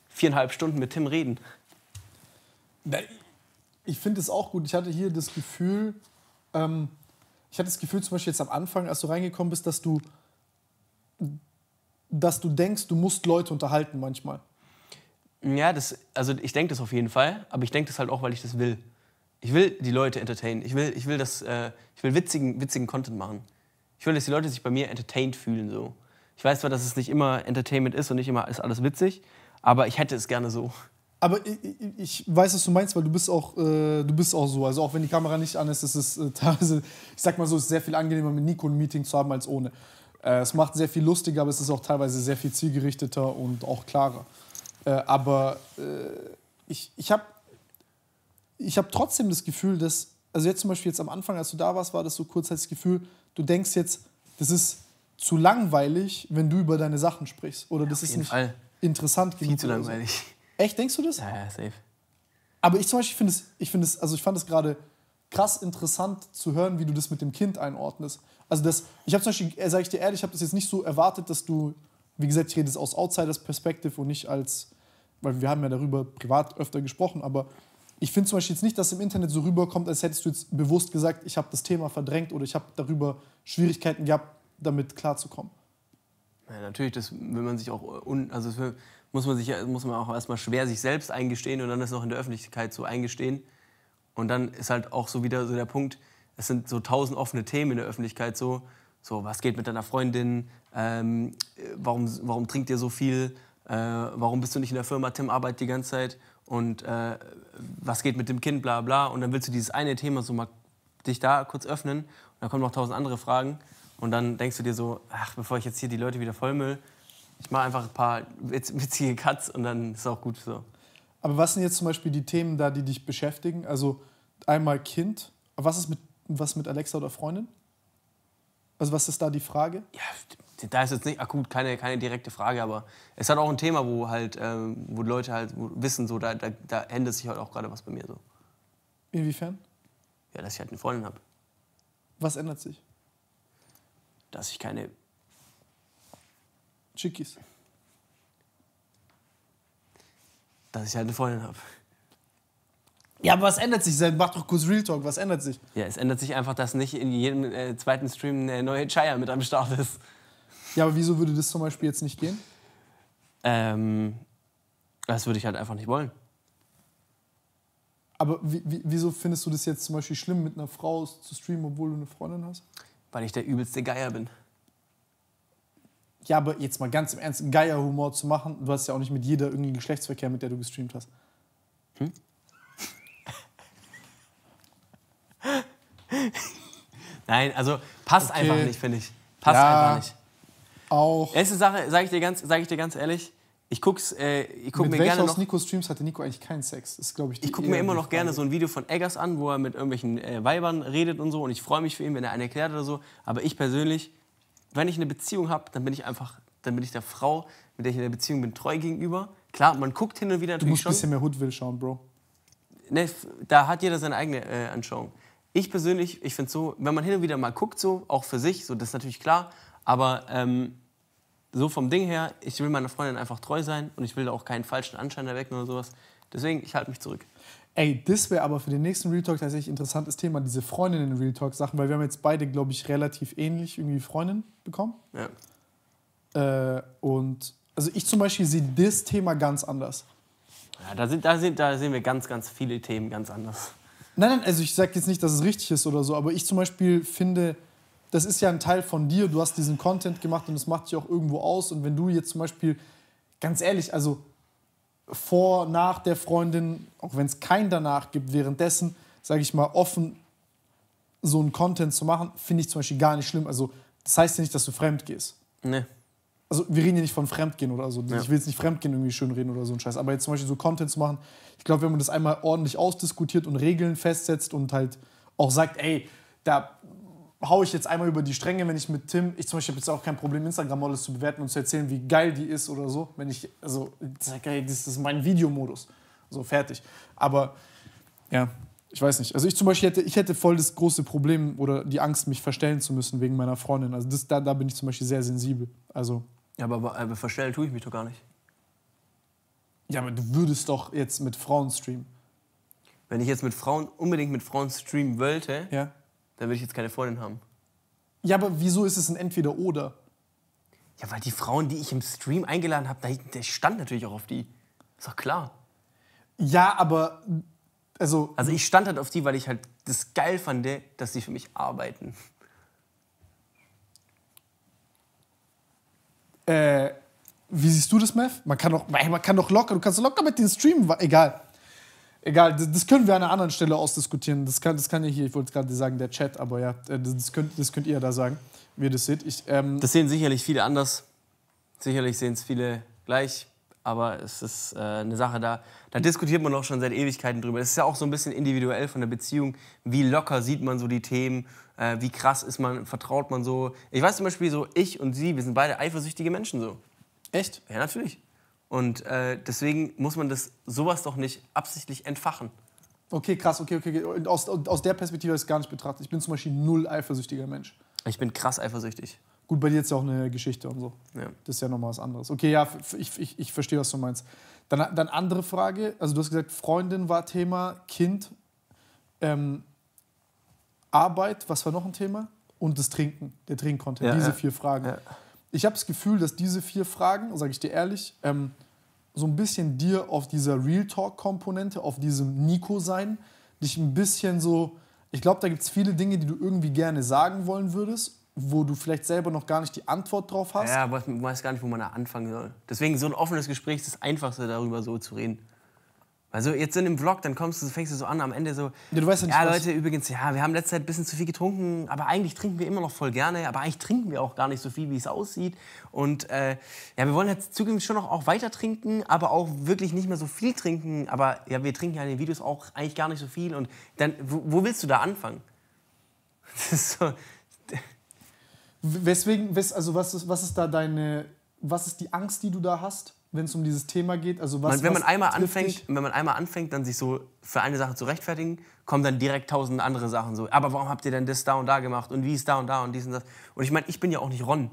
viereinhalb Stunden mit Tim reden. Ich finde es auch gut. Ich hatte hier das Gefühl, ähm, ich hatte das Gefühl, zum Beispiel jetzt am Anfang, als du reingekommen bist, dass du, dass du denkst, du musst Leute unterhalten manchmal. Ja, das, also ich denke das auf jeden Fall, aber ich denke das halt auch, weil ich das will. Ich will die Leute entertainen. Ich will, ich will, das, äh, ich will witzigen, witzigen Content machen. Ich will, dass die Leute sich bei mir entertained fühlen. So. Ich weiß zwar, dass es nicht immer Entertainment ist und nicht immer ist alles witzig, aber ich hätte es gerne so. Aber ich, ich, weiß, was du meinst, weil du bist auch, äh, du bist auch so. Also auch wenn die Kamera nicht an ist, ist es äh, teilweise, ich sag mal so, ist sehr viel angenehmer, mit Nico ein Meeting zu haben als ohne. Äh, es macht sehr viel lustiger, aber es ist auch teilweise sehr viel zielgerichteter und auch klarer. Äh, aber äh, ich, ich habe ich hab trotzdem das Gefühl, dass, also jetzt zum Beispiel jetzt am Anfang, als du da warst, war das so kurz das Gefühl, du denkst jetzt, das ist zu langweilig, wenn du über deine Sachen sprichst. Oder ja, das ist nicht Fall. interessant genug. Viel zu langweilig. Echt, denkst du das? Ja, ja safe. Aber ich zum Beispiel finde es, ich finde es, also ich fand es gerade krass interessant zu hören, wie du das mit dem Kind einordnest. Also das, ich habe zum Beispiel, äh, sage ich dir ehrlich, ich habe das jetzt nicht so erwartet, dass du, wie gesagt, ich rede es aus Outsiders Perspektive und nicht als, weil wir haben ja darüber privat öfter gesprochen, aber ich finde zum Beispiel jetzt nicht, dass im Internet so rüberkommt, als hättest du jetzt bewusst gesagt, ich habe das Thema verdrängt oder ich habe darüber Schwierigkeiten gehabt, damit klarzukommen. Ja, natürlich, das will man sich auch, un, also das will, muss man, sich, äh, muss man auch erstmal schwer sich selbst eingestehen und dann das noch in der Öffentlichkeit so eingestehen. Und dann ist halt auch so wieder so der Punkt, es sind so tausend offene Themen in der Öffentlichkeit so, so was geht mit deiner Freundin, ähm, warum, warum trinkt ihr so viel, äh, warum bist du nicht in der Firma, Tim arbeitet die ganze Zeit und äh, was geht mit dem Kind, bla bla. Und dann willst du dieses eine Thema so mal dich da kurz öffnen und dann kommen noch tausend andere Fragen und dann denkst du dir so, ach, bevor ich jetzt hier die Leute wieder vollmüll, ich mache einfach ein paar witzige Cuts und dann ist auch gut so. Aber was sind jetzt zum Beispiel die Themen da, die dich beschäftigen? Also einmal Kind. Was ist mit, was mit Alexa oder Freundin? Also was ist da die Frage? Ja, da ist jetzt nicht akut keine, keine direkte Frage, aber es hat auch ein Thema, wo halt, ähm, wo Leute halt wissen, so da, da, da ändert sich halt auch gerade was bei mir so. Inwiefern? Ja, dass ich halt eine Freundin habe. Was ändert sich? Dass ich keine Chickies. Dass ich halt eine Freundin habe. Ja, aber was ändert sich? Mach doch kurz Real Talk, was ändert sich? Ja, es ändert sich einfach, dass nicht in jedem äh, zweiten Stream eine neue Chaya mit am Start ist. Ja, aber wieso würde das zum Beispiel jetzt nicht gehen? Ähm, das würde ich halt einfach nicht wollen. Aber wieso findest du das jetzt zum Beispiel schlimm, mit einer Frau zu streamen, obwohl du eine Freundin hast? Weil ich der übelste Geier bin ja, aber jetzt mal ganz im Ernst, Geierhumor zu machen, du hast ja auch nicht mit jeder irgendwie Geschlechtsverkehr, mit der du gestreamt hast. Hm? Nein, also passt okay. einfach nicht, finde ich. Passt ja, einfach nicht. Auch. Erste Sache, sage ich, sag ich dir ganz ehrlich, ich guck's, äh, ich guck mit mir gerne noch. aus Nico Streams hatte Nico eigentlich keinen Sex. Das glaube ich. Ich gucke mir immer noch Frage. gerne so ein Video von Eggers an, wo er mit irgendwelchen äh, Weibern redet und so. Und ich freue mich für ihn, wenn er einen erklärt oder so. Aber ich persönlich wenn ich eine Beziehung habe, dann bin ich einfach, dann bin ich der Frau, mit der ich in der Beziehung bin, treu gegenüber. Klar, man guckt hin und wieder natürlich Du musst schon. ein bisschen mehr Hoodwill schauen, Bro. Ne, da hat jeder seine eigene äh, Anschauung. Ich persönlich, ich finde so, wenn man hin und wieder mal guckt, so, auch für sich, so, das ist natürlich klar, aber ähm, so vom Ding her, ich will meiner Freundin einfach treu sein und ich will da auch keinen falschen Anschein erwecken oder sowas. Deswegen, ich halte mich zurück. Ey, das wäre aber für den nächsten Real Talk tatsächlich ein interessantes Thema, diese Freundinnen-Real Talk-Sachen, weil wir haben jetzt beide, glaube ich, relativ ähnlich irgendwie Freundinnen bekommen. Ja. Äh, und also ich zum Beispiel sehe das Thema ganz anders. Ja, da, sind, da, sind, da sehen wir ganz, ganz viele Themen ganz anders. Nein, nein, also ich sage jetzt nicht, dass es richtig ist oder so, aber ich zum Beispiel finde, das ist ja ein Teil von dir, du hast diesen Content gemacht und das macht dich auch irgendwo aus. Und wenn du jetzt zum Beispiel, ganz ehrlich, also vor, nach der Freundin, auch wenn es kein danach gibt, währenddessen, sage ich mal, offen so einen Content zu machen, finde ich zum Beispiel gar nicht schlimm. Also das heißt ja nicht, dass du fremd gehst. Nee. Also wir reden ja nicht von Fremdgehen oder so. Ja. Ich will jetzt nicht Fremdgehen irgendwie schön reden oder so ein Scheiß. Aber jetzt zum Beispiel so Content zu machen, ich glaube, wenn man das einmal ordentlich ausdiskutiert und Regeln festsetzt und halt auch sagt, ey, da haue ich jetzt einmal über die Stränge, wenn ich mit Tim, ich zum Beispiel habe jetzt auch kein Problem, Instagram-Models zu bewerten und zu erzählen, wie geil die ist oder so. Wenn ich, also, das ist mein Videomodus. So, fertig. Aber, ja, ich weiß nicht. Also ich zum Beispiel hätte, ich hätte voll das große Problem oder die Angst, mich verstellen zu müssen wegen meiner Freundin. Also das, da, da bin ich zum Beispiel sehr sensibel. Also. Ja, aber, aber, verstellen tue ich mich doch gar nicht. Ja, aber du würdest doch jetzt mit Frauen streamen. Wenn ich jetzt mit Frauen, unbedingt mit Frauen streamen wollte, ja dann würde ich jetzt keine Freundin haben. Ja, aber wieso ist es ein Entweder-Oder? Ja, weil die Frauen, die ich im Stream eingeladen habe, da stand natürlich auch auf die. Ist doch klar. Ja, aber. Also, also ich stand halt auf die, weil ich halt das geil fand, dass sie für mich arbeiten. Äh, wie siehst du das, Mev? Man kann doch, man kann doch locker, du kannst locker mit den streamen, egal. Egal, das können wir an einer anderen Stelle ausdiskutieren. Das kann, das kann ja hier, ich wollte gerade sagen, der Chat, aber ja, äh, das könnt, das könnt ihr da sagen, wie ihr das seht. Ich, ähm das sehen sicherlich viele anders. Sicherlich sehen es viele gleich. Aber es ist äh, eine Sache, da, da diskutiert man auch schon seit Ewigkeiten drüber. Es ist ja auch so ein bisschen individuell von der Beziehung. Wie locker sieht man so die Themen? Äh, wie krass ist man, vertraut man so? Ich weiß zum Beispiel so, ich und sie, wir sind beide eifersüchtige Menschen so. Echt? Ja, natürlich. Und äh, deswegen muss man das sowas doch nicht absichtlich entfachen. Okay, krass, okay, okay. okay. Aus, aus der Perspektive habe ich es gar nicht betrachtet. Ich bin zum Beispiel null eifersüchtiger Mensch. Ich bin krass eifersüchtig. Gut, bei dir ist ja auch eine Geschichte und so. Ja. Das ist ja nochmal was anderes. Okay, ja, ich, ich, ich verstehe, was du meinst. Dann, dann andere Frage. Also, du hast gesagt, Freundin war Thema, Kind, ähm, Arbeit, was war noch ein Thema? Und das Trinken, der Trinkcontent, ja, diese ja. vier Fragen ich habe das Gefühl, dass diese vier Fragen, sage ich dir ehrlich, ähm, so ein bisschen dir auf dieser Real Talk-Komponente, auf diesem Nico-Sein, dich ein bisschen so, ich glaube, da gibt es viele Dinge, die du irgendwie gerne sagen wollen würdest, wo du vielleicht selber noch gar nicht die Antwort drauf hast. Ja, aber du weiß gar nicht, wo man da anfangen soll. Deswegen so ein offenes Gespräch ist das Einfachste, darüber so zu reden. Also jetzt sind im Vlog, dann kommst du, fängst du so an, am Ende so. Ja, du weißt ja, nicht, ja Leute, was. übrigens, ja, wir haben letzte Zeit ein bisschen zu viel getrunken, aber eigentlich trinken wir immer noch voll gerne, aber eigentlich trinken wir auch gar nicht so viel, wie es aussieht. Und äh, ja, wir wollen jetzt zukünftig schon noch auch weiter trinken, aber auch wirklich nicht mehr so viel trinken. Aber ja, wir trinken ja in den Videos auch eigentlich gar nicht so viel. Und dann, wo, wo willst du da anfangen? Das ist so. Weswegen, also was ist, was ist da deine, was ist die Angst, die du da hast? wenn es um dieses Thema geht? Also was, man, wenn, man einmal anfängt, wenn man einmal anfängt, dann sich so für eine Sache zu rechtfertigen, kommen dann direkt tausend andere Sachen so. Aber warum habt ihr denn das da und da gemacht und wie ist da und da und dies und das? Und ich meine, ich bin ja auch nicht Ron.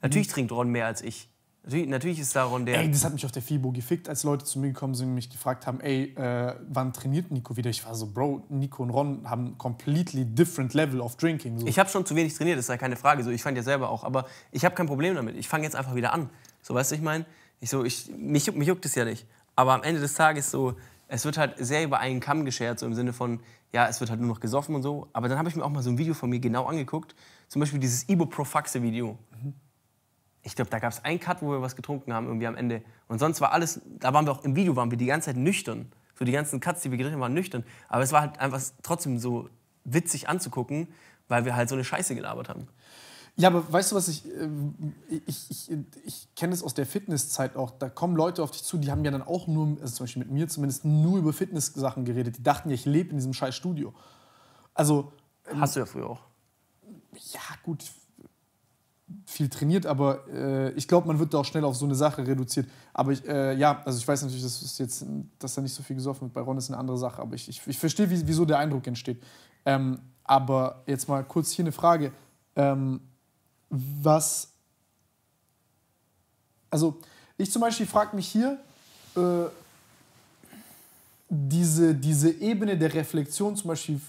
Natürlich mhm. trinkt Ron mehr als ich. Natürlich, natürlich, ist da Ron der. Ey, das hat mich auf der FIBO gefickt, als Leute zu mir gekommen sind und mich gefragt haben, ey, äh, wann trainiert Nico wieder? Ich war so, Bro, Nico und Ron haben completely different level of drinking. So. Ich habe schon zu wenig trainiert, das ist ja keine Frage. So, ich fand ja selber auch, aber ich habe kein Problem damit. Ich fange jetzt einfach wieder an. So, weißt du, ich meine, ich so, ich, mich, mich juckt es ja nicht. Aber am Ende des Tages so, es wird halt sehr über einen Kamm geschert, so im Sinne von, ja, es wird halt nur noch gesoffen und so. Aber dann habe ich mir auch mal so ein Video von mir genau angeguckt. Zum Beispiel dieses Ibuprofaxe-Video. Mhm. Ich glaube, da gab es einen Cut, wo wir was getrunken haben, irgendwie am Ende. Und sonst war alles, da waren wir auch im Video, waren wir die ganze Zeit nüchtern. So die ganzen Cuts, die wir gerissen haben, waren nüchtern. Aber es war halt einfach trotzdem so witzig anzugucken, weil wir halt so eine Scheiße gelabert haben. Ja, aber weißt du was, ich, ähm, ich, ich, ich kenne es aus der Fitnesszeit auch. Da kommen Leute auf dich zu, die haben ja dann auch nur, also zum Beispiel mit mir zumindest, nur über Fitness-Sachen geredet. Die dachten ja, ich lebe in diesem scheiß Studio. Also. Ähm, Hast du ja früher auch. Ja, gut, viel trainiert, aber äh, ich glaube, man wird da auch schnell auf so eine Sache reduziert. Aber ich, äh, ja, also ich weiß natürlich, dass, ist jetzt, dass da nicht so viel gesoffen wird. Bei Ron ist eine andere Sache, aber ich, ich, ich verstehe, wieso der Eindruck entsteht. Ähm, aber jetzt mal kurz hier eine Frage. Ähm, was. Also, ich zum Beispiel frage mich hier, äh, diese, diese Ebene der Reflexion, zum Beispiel,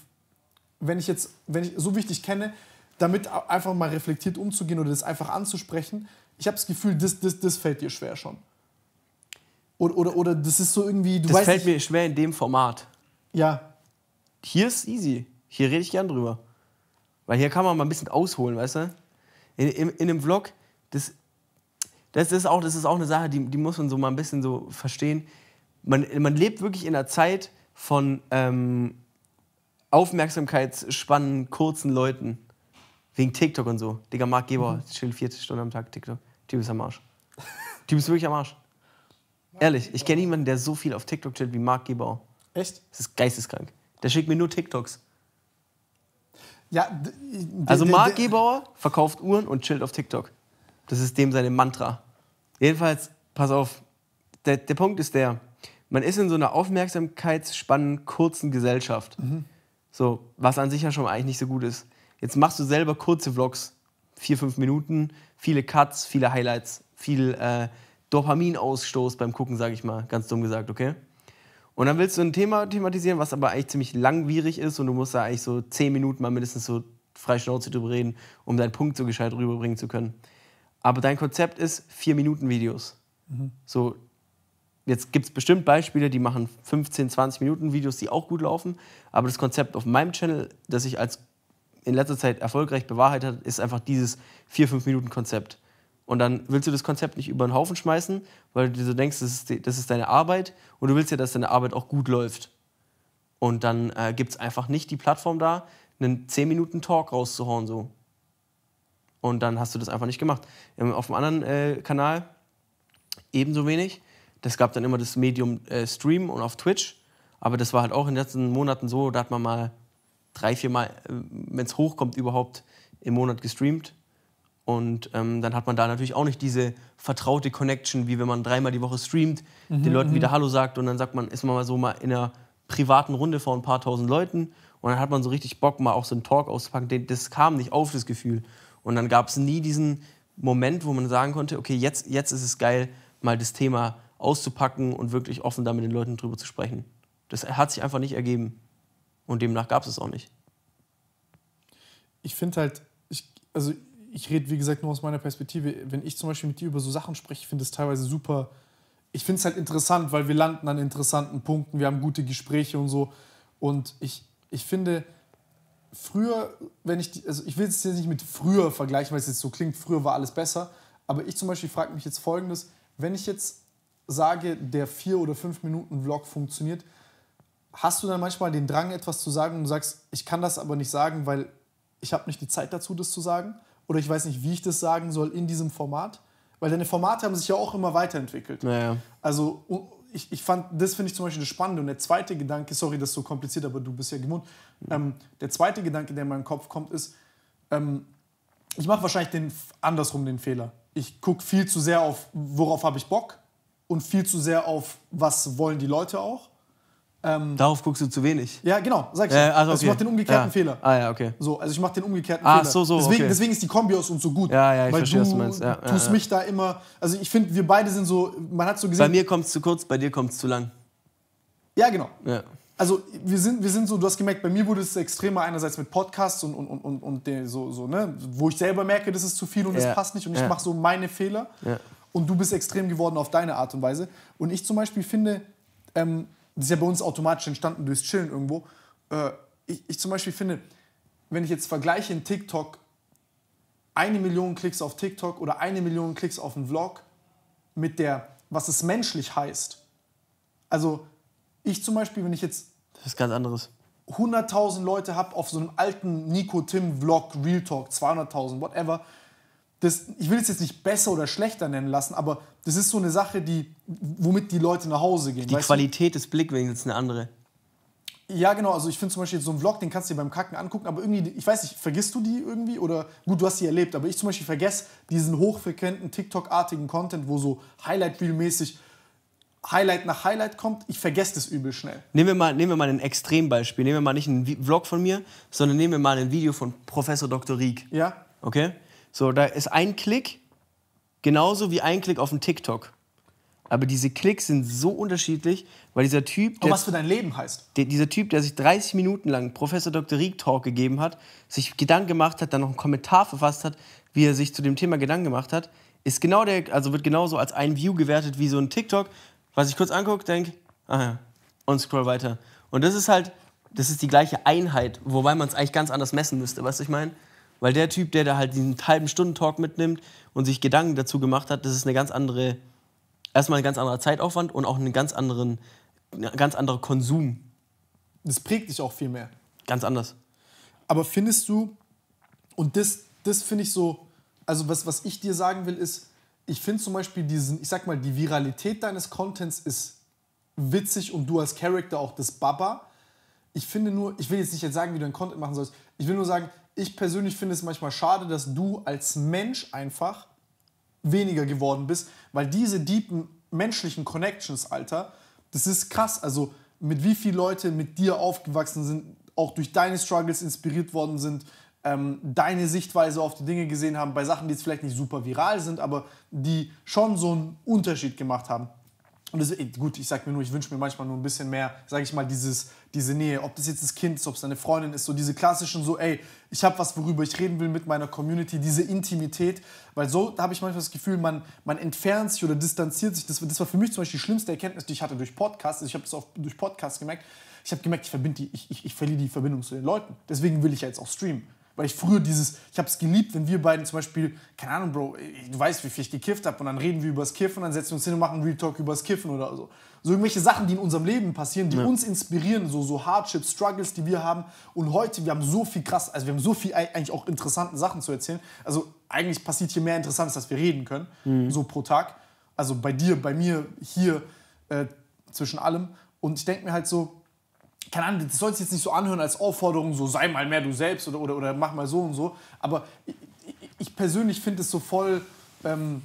wenn ich jetzt, wenn ich, so wichtig kenne, damit einfach mal reflektiert umzugehen oder das einfach anzusprechen, ich habe das Gefühl, das, das, das fällt dir schwer schon. Oder, oder, oder das ist so irgendwie. Du das weißt, fällt mir schwer in dem Format. Ja. Hier ist easy. Hier rede ich gern drüber. Weil hier kann man mal ein bisschen ausholen, weißt du? in, in, in einem Vlog, das, das, ist auch, das ist auch eine Sache, die, die muss man so mal ein bisschen so verstehen. Man, man lebt wirklich in einer Zeit von ähm, Aufmerksamkeitsspannen, kurzen Leuten. Wegen TikTok und so. Digga, Marc Geber, mhm. chill 40 Stunden am Tag TikTok. Typ ist am Arsch. typ ist wirklich am Arsch. Ehrlich, ich kenne niemanden, der so viel auf TikTok chillt wie Marc Gebau. Echt? Das ist geisteskrank. Der schickt mir nur TikToks. Ja, also Mark Gebauer verkauft Uhren und chillt auf TikTok. Das ist dem seine Mantra. Jedenfalls, pass auf, der, der Punkt ist der, man ist in so einer aufmerksamkeitsspannen kurzen Gesellschaft. Mhm. So, was an sich ja schon eigentlich nicht so gut ist. Jetzt machst du selber kurze Vlogs, vier, fünf Minuten, viele Cuts, viele Highlights, viel äh, Dopaminausstoß beim Gucken, sage ich mal, ganz dumm gesagt, okay? Und dann willst du ein Thema thematisieren, was aber eigentlich ziemlich langwierig ist und du musst da eigentlich so zehn Minuten mal mindestens so frei Schnauze drüber reden, um deinen Punkt so gescheit rüberbringen zu können. Aber dein Konzept ist vier Minuten Videos. Mhm. So, jetzt gibt es bestimmt Beispiele, die machen 15, 20 Minuten Videos, die auch gut laufen. Aber das Konzept auf meinem Channel, das ich als in letzter Zeit erfolgreich bewahrheitet hat, ist einfach dieses vier fünf Minuten Konzept. Und dann willst du das Konzept nicht über den Haufen schmeißen, weil du so denkst, das ist, das ist deine Arbeit und du willst ja, dass deine Arbeit auch gut läuft. Und dann äh, gibt es einfach nicht die Plattform da, einen 10-Minuten-Talk rauszuhauen. So. Und dann hast du das einfach nicht gemacht. Ähm, auf dem anderen äh, Kanal ebenso wenig. Das gab dann immer das Medium äh, Stream und auf Twitch. Aber das war halt auch in den letzten Monaten so, da hat man mal drei, vier Mal, äh, wenn es hochkommt, überhaupt im Monat gestreamt. Und ähm, dann hat man da natürlich auch nicht diese vertraute Connection, wie wenn man dreimal die Woche streamt, mhm, den Leuten mhm. wieder Hallo sagt und dann sagt man, ist man mal so mal in einer privaten Runde vor ein paar tausend Leuten und dann hat man so richtig Bock, mal auch so einen Talk auszupacken. Das kam nicht auf, das Gefühl. Und dann gab es nie diesen Moment, wo man sagen konnte, okay, jetzt, jetzt ist es geil, mal das Thema auszupacken und wirklich offen da mit den Leuten drüber zu sprechen. Das hat sich einfach nicht ergeben. Und demnach gab es es auch nicht. Ich finde halt, ich, also ich rede, wie gesagt, nur aus meiner Perspektive. Wenn ich zum Beispiel mit dir über so Sachen spreche, finde ich es teilweise super. Ich finde es halt interessant, weil wir landen an interessanten Punkten, wir haben gute Gespräche und so. Und ich, ich finde, früher, wenn ich, also ich will es jetzt nicht mit früher vergleichen, weil es jetzt so klingt, früher war alles besser. Aber ich zum Beispiel frage mich jetzt folgendes: Wenn ich jetzt sage, der vier oder fünf Minuten Vlog funktioniert, hast du dann manchmal den Drang, etwas zu sagen und du sagst, ich kann das aber nicht sagen, weil ich habe nicht die Zeit dazu, das zu sagen? oder ich weiß nicht, wie ich das sagen soll, in diesem Format. Weil deine Formate haben sich ja auch immer weiterentwickelt. Naja. Also ich, ich fand, das finde ich zum Beispiel das Spannende. Und der zweite Gedanke, sorry, das ist so kompliziert, aber du bist ja gewohnt. Ähm, der zweite Gedanke, der in meinen Kopf kommt, ist, ähm, ich mache wahrscheinlich den, andersrum den Fehler. Ich gucke viel zu sehr auf, worauf habe ich Bock und viel zu sehr auf, was wollen die Leute auch. Ähm, Darauf guckst du zu wenig. Ja, genau, sag ich. Äh, also, also ich mach den umgekehrten ja. Fehler. Ah ja, okay. So, also ich mach den umgekehrten ah, Fehler. So, so, deswegen, okay. deswegen ist die Kombi aus uns so gut. Ja, ja, ich weil verstehe, du, was du meinst. Ja, tust ja. mich da immer. Also ich finde, wir beide sind so. Man hat so gesehen. Bei mir kommt es zu kurz, bei dir kommt es zu lang. Ja, genau. Ja. Also wir sind, wir sind so, du hast gemerkt, bei mir wurde es extremer einerseits mit Podcasts und, und, und, und so, so, ne, wo ich selber merke, das ist zu viel und ja. das passt nicht und ich mache so meine Fehler und du bist extrem geworden auf deine Art und Weise. Und ich zum Beispiel finde, ähm, das ist ja bei uns automatisch entstanden durchs Chillen irgendwo. Äh, ich, ich zum Beispiel finde, wenn ich jetzt vergleiche in TikTok eine Million Klicks auf TikTok oder eine Million Klicks auf einen Vlog mit der, was es menschlich heißt. Also ich zum Beispiel, wenn ich jetzt... Das ist ganz anderes. 100.000 Leute habe auf so einem alten Nico Tim Vlog, Real Talk, 200.000, whatever, das, ich will es jetzt nicht besser oder schlechter nennen lassen, aber das ist so eine Sache, die, womit die Leute nach Hause gehen. Die Qualität du? des Blickwinkels ist eine andere. Ja, genau. Also ich finde zum Beispiel so einen Vlog, den kannst du dir beim Kacken angucken, aber irgendwie, ich weiß nicht, vergisst du die irgendwie? Oder gut, du hast sie erlebt, aber ich zum Beispiel vergesse diesen hochfrequenten TikTok-artigen Content, wo so Highlight-Reel-mäßig Highlight nach Highlight kommt, ich vergesse das übel schnell. Nehmen wir mal, nehmen wir mal ein Extrembeispiel. Nehmen wir mal nicht einen Vlog von mir, sondern nehmen wir mal ein Video von Professor Dr. Rieck. Ja. Okay? So, da ist ein Klick genauso wie ein Klick auf dem TikTok. Aber diese Klicks sind so unterschiedlich, weil dieser Typ. Der, was für dein Leben heißt. Der, dieser Typ, der sich 30 Minuten lang Professor Dr. Rieck Talk gegeben hat, sich Gedanken gemacht hat, dann noch einen Kommentar verfasst hat, wie er sich zu dem Thema Gedanken gemacht hat, ist genau der, also wird genauso als ein View gewertet wie so ein TikTok, was ich kurz angucke, denke, aha, und scroll weiter. Und das ist halt, das ist die gleiche Einheit, wobei man es eigentlich ganz anders messen müsste, weißt du, ich meine? Weil der Typ, der da halt diesen halben Stunden-Talk mitnimmt und sich Gedanken dazu gemacht hat, das ist eine ganz andere, erstmal ein ganz anderer Zeitaufwand und auch einen ganz anderen, ein ganz anderer Konsum. Das prägt dich auch viel mehr. Ganz anders. Aber findest du, und das, das finde ich so, also was, was ich dir sagen will, ist, ich finde zum Beispiel diesen, ich sag mal, die Viralität deines Contents ist witzig und du als Character auch das Baba. Ich finde nur, ich will jetzt nicht jetzt sagen, wie du deinen Content machen sollst. Ich will nur sagen, ich persönlich finde es manchmal schade, dass du als Mensch einfach weniger geworden bist, weil diese deepen menschlichen Connections, Alter, das ist krass. Also mit wie vielen Leute mit dir aufgewachsen sind, auch durch deine Struggles inspiriert worden sind, ähm, deine Sichtweise auf die Dinge gesehen haben, bei Sachen, die jetzt vielleicht nicht super viral sind, aber die schon so einen Unterschied gemacht haben. Und das, eh, gut, ich sag mir nur, ich wünsche mir manchmal nur ein bisschen mehr, sage ich mal, dieses, diese Nähe. Ob das jetzt das Kind ist, ob es deine Freundin ist, so diese klassischen, so, ey, ich habe was, worüber ich reden will mit meiner Community, diese Intimität. Weil so da habe ich manchmal das Gefühl, man, man entfernt sich oder distanziert sich. Das, das war für mich zum Beispiel die schlimmste Erkenntnis, die ich hatte durch Podcasts. Also ich habe das auch durch Podcasts gemerkt. Ich habe gemerkt, ich, verbind die, ich, ich, ich verliere die Verbindung zu den Leuten. Deswegen will ich ja jetzt auch streamen. Weil ich früher dieses, ich habe es geliebt, wenn wir beiden zum Beispiel, keine Ahnung, Bro, du weißt, wie viel ich gekifft habe und dann reden wir über das Kiffen und dann setzen wir uns hin und machen Real Talk über das Kiffen oder so. So irgendwelche Sachen, die in unserem Leben passieren, die ja. uns inspirieren, so, so Hardships, Struggles, die wir haben. Und heute, wir haben so viel krass, also wir haben so viel eigentlich auch interessanten Sachen zu erzählen. Also eigentlich passiert hier mehr Interessantes, dass wir reden können, mhm. so pro Tag. Also bei dir, bei mir, hier, äh, zwischen allem. Und ich denke mir halt so, keine Ahnung, das soll es jetzt nicht so anhören als Aufforderung, so sei mal mehr du selbst oder, oder, oder mach mal so und so. Aber ich, ich persönlich finde es so voll. Ähm,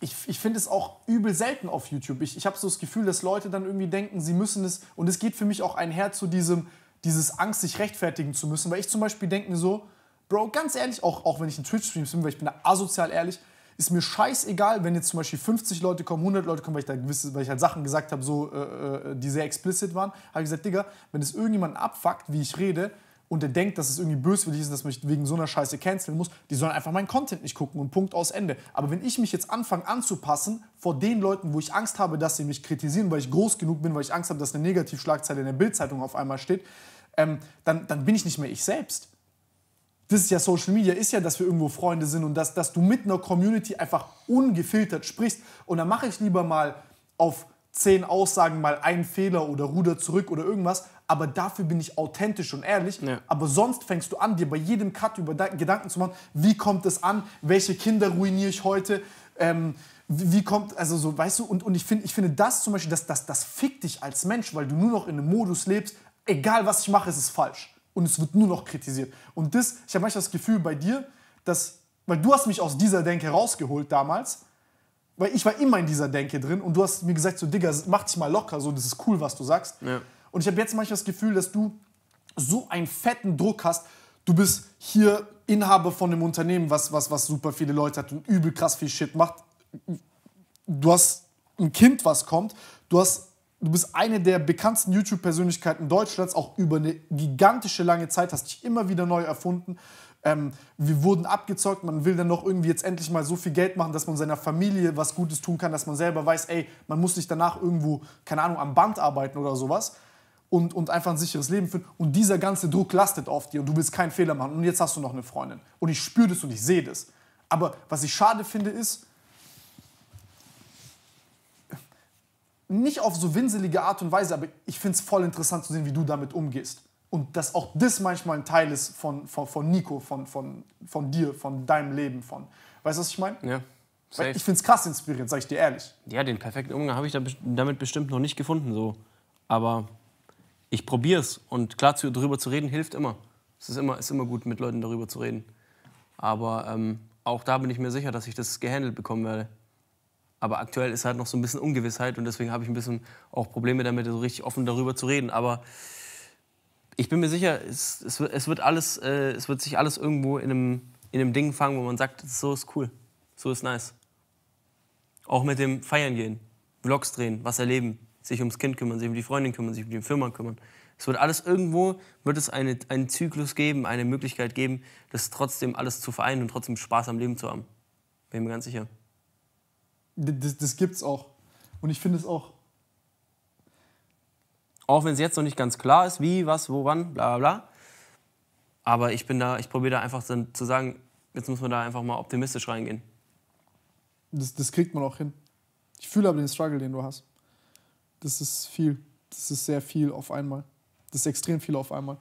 ich, ich finde es auch übel selten auf YouTube. Ich, ich habe so das Gefühl, dass Leute dann irgendwie denken, sie müssen es. Und es geht für mich auch einher zu diesem, dieses Angst, sich rechtfertigen zu müssen. Weil ich zum Beispiel denke mir so, Bro, ganz ehrlich, auch, auch wenn ich in Twitch-Streams bin, weil ich bin da asozial ehrlich, ist mir scheißegal, wenn jetzt zum Beispiel 50 Leute kommen, 100 Leute kommen, weil ich da gewisse, weil ich halt Sachen gesagt habe, so, äh, äh die sehr explicit waren. Habe ich gesagt, Digga, wenn es irgendjemanden abfuckt, wie ich rede, und der denkt, dass es irgendwie böswillig ist, dass man mich wegen so einer Scheiße canceln muss, die sollen einfach meinen Content nicht gucken und Punkt aus Ende. Aber wenn ich mich jetzt anfange anzupassen vor den Leuten, wo ich Angst habe, dass sie mich kritisieren, weil ich groß genug bin, weil ich Angst habe, dass eine Negativschlagzeile in der Bildzeitung auf einmal steht, ähm, dann, dann bin ich nicht mehr ich selbst das ist ja Social Media, ist ja, dass wir irgendwo Freunde sind und dass, dass du mit einer Community einfach ungefiltert sprichst. Und dann mache ich lieber mal auf zehn Aussagen mal einen Fehler oder ruder zurück oder irgendwas, aber dafür bin ich authentisch und ehrlich. Ja. Aber sonst fängst du an, dir bei jedem Cut über Gedanken zu machen, wie kommt es an, welche Kinder ruiniere ich heute, ähm, wie kommt, also so, weißt du, und, und ich, find, ich finde das zum Beispiel, das, das, das fickt dich als Mensch, weil du nur noch in einem Modus lebst, egal was ich mache, ist es falsch und es wird nur noch kritisiert. Und das, ich habe manchmal das Gefühl bei dir, dass, weil du hast mich aus dieser Denke rausgeholt damals, weil ich war immer in dieser Denke drin und du hast mir gesagt, so Digga, mach dich mal locker, so, das ist cool, was du sagst. Ja. Und ich habe jetzt manchmal das Gefühl, dass du so einen fetten Druck hast, du bist hier Inhaber von einem Unternehmen, was, was, was super viele Leute hat und übel krass viel Shit macht. Du hast ein Kind, was kommt, du hast du bist eine der bekanntesten YouTube-Persönlichkeiten Deutschlands, auch über eine gigantische lange Zeit, hast dich immer wieder neu erfunden. Ähm, wir wurden abgezockt, man will dann noch irgendwie jetzt endlich mal so viel Geld machen, dass man seiner Familie was Gutes tun kann, dass man selber weiß, ey, man muss nicht danach irgendwo, keine Ahnung, am Band arbeiten oder sowas und, und einfach ein sicheres Leben führen. Und dieser ganze Druck lastet auf dir und du willst keinen Fehler machen. Und jetzt hast du noch eine Freundin. Und ich spüre das und ich sehe das. Aber was ich schade finde ist, nicht auf so winselige Art und Weise, aber ich finde es voll interessant zu sehen, wie du damit umgehst. Und dass auch das manchmal ein Teil ist von, von, von Nico, von, von, von dir, von deinem Leben. Von. Weißt du, was ich meine? Ja. Safe. ich finde es krass inspirierend, sag ich dir ehrlich. Ja, den perfekten Umgang habe ich damit bestimmt noch nicht gefunden. So. Aber ich probiere es. Und klar, zu, darüber zu reden hilft immer. Es ist immer, ist immer gut, mit Leuten darüber zu reden. Aber ähm, auch da bin ich mir sicher, dass ich das gehandelt bekommen werde. Aber aktuell ist halt noch so ein bisschen Ungewissheit und deswegen habe ich ein bisschen auch Probleme damit, so richtig offen darüber zu reden. Aber ich bin mir sicher, es, es, wird, es wird, alles, äh, es wird sich alles irgendwo in einem, in einem Ding fangen, wo man sagt, so ist cool, so ist nice. Auch mit dem Feiern gehen, Vlogs drehen, was erleben, sich ums Kind kümmern, sich um die Freundin kümmern, sich um die Firma kümmern. Es wird alles irgendwo, wird es eine, einen Zyklus geben, eine Möglichkeit geben, das trotzdem alles zu vereinen und trotzdem Spaß am Leben zu haben. Bin mir ganz sicher das, das gibt's auch. Und ich finde es auch. Auch wenn es jetzt noch nicht ganz klar ist, wie, was, wo, wann, bla bla. Aber ich bin da, ich probiere da einfach zu sagen, jetzt muss man da einfach mal optimistisch reingehen. Das, das kriegt man auch hin. Ich fühle aber den Struggle, den du hast. Das ist viel. Das ist sehr viel auf einmal. Das ist extrem viel auf einmal.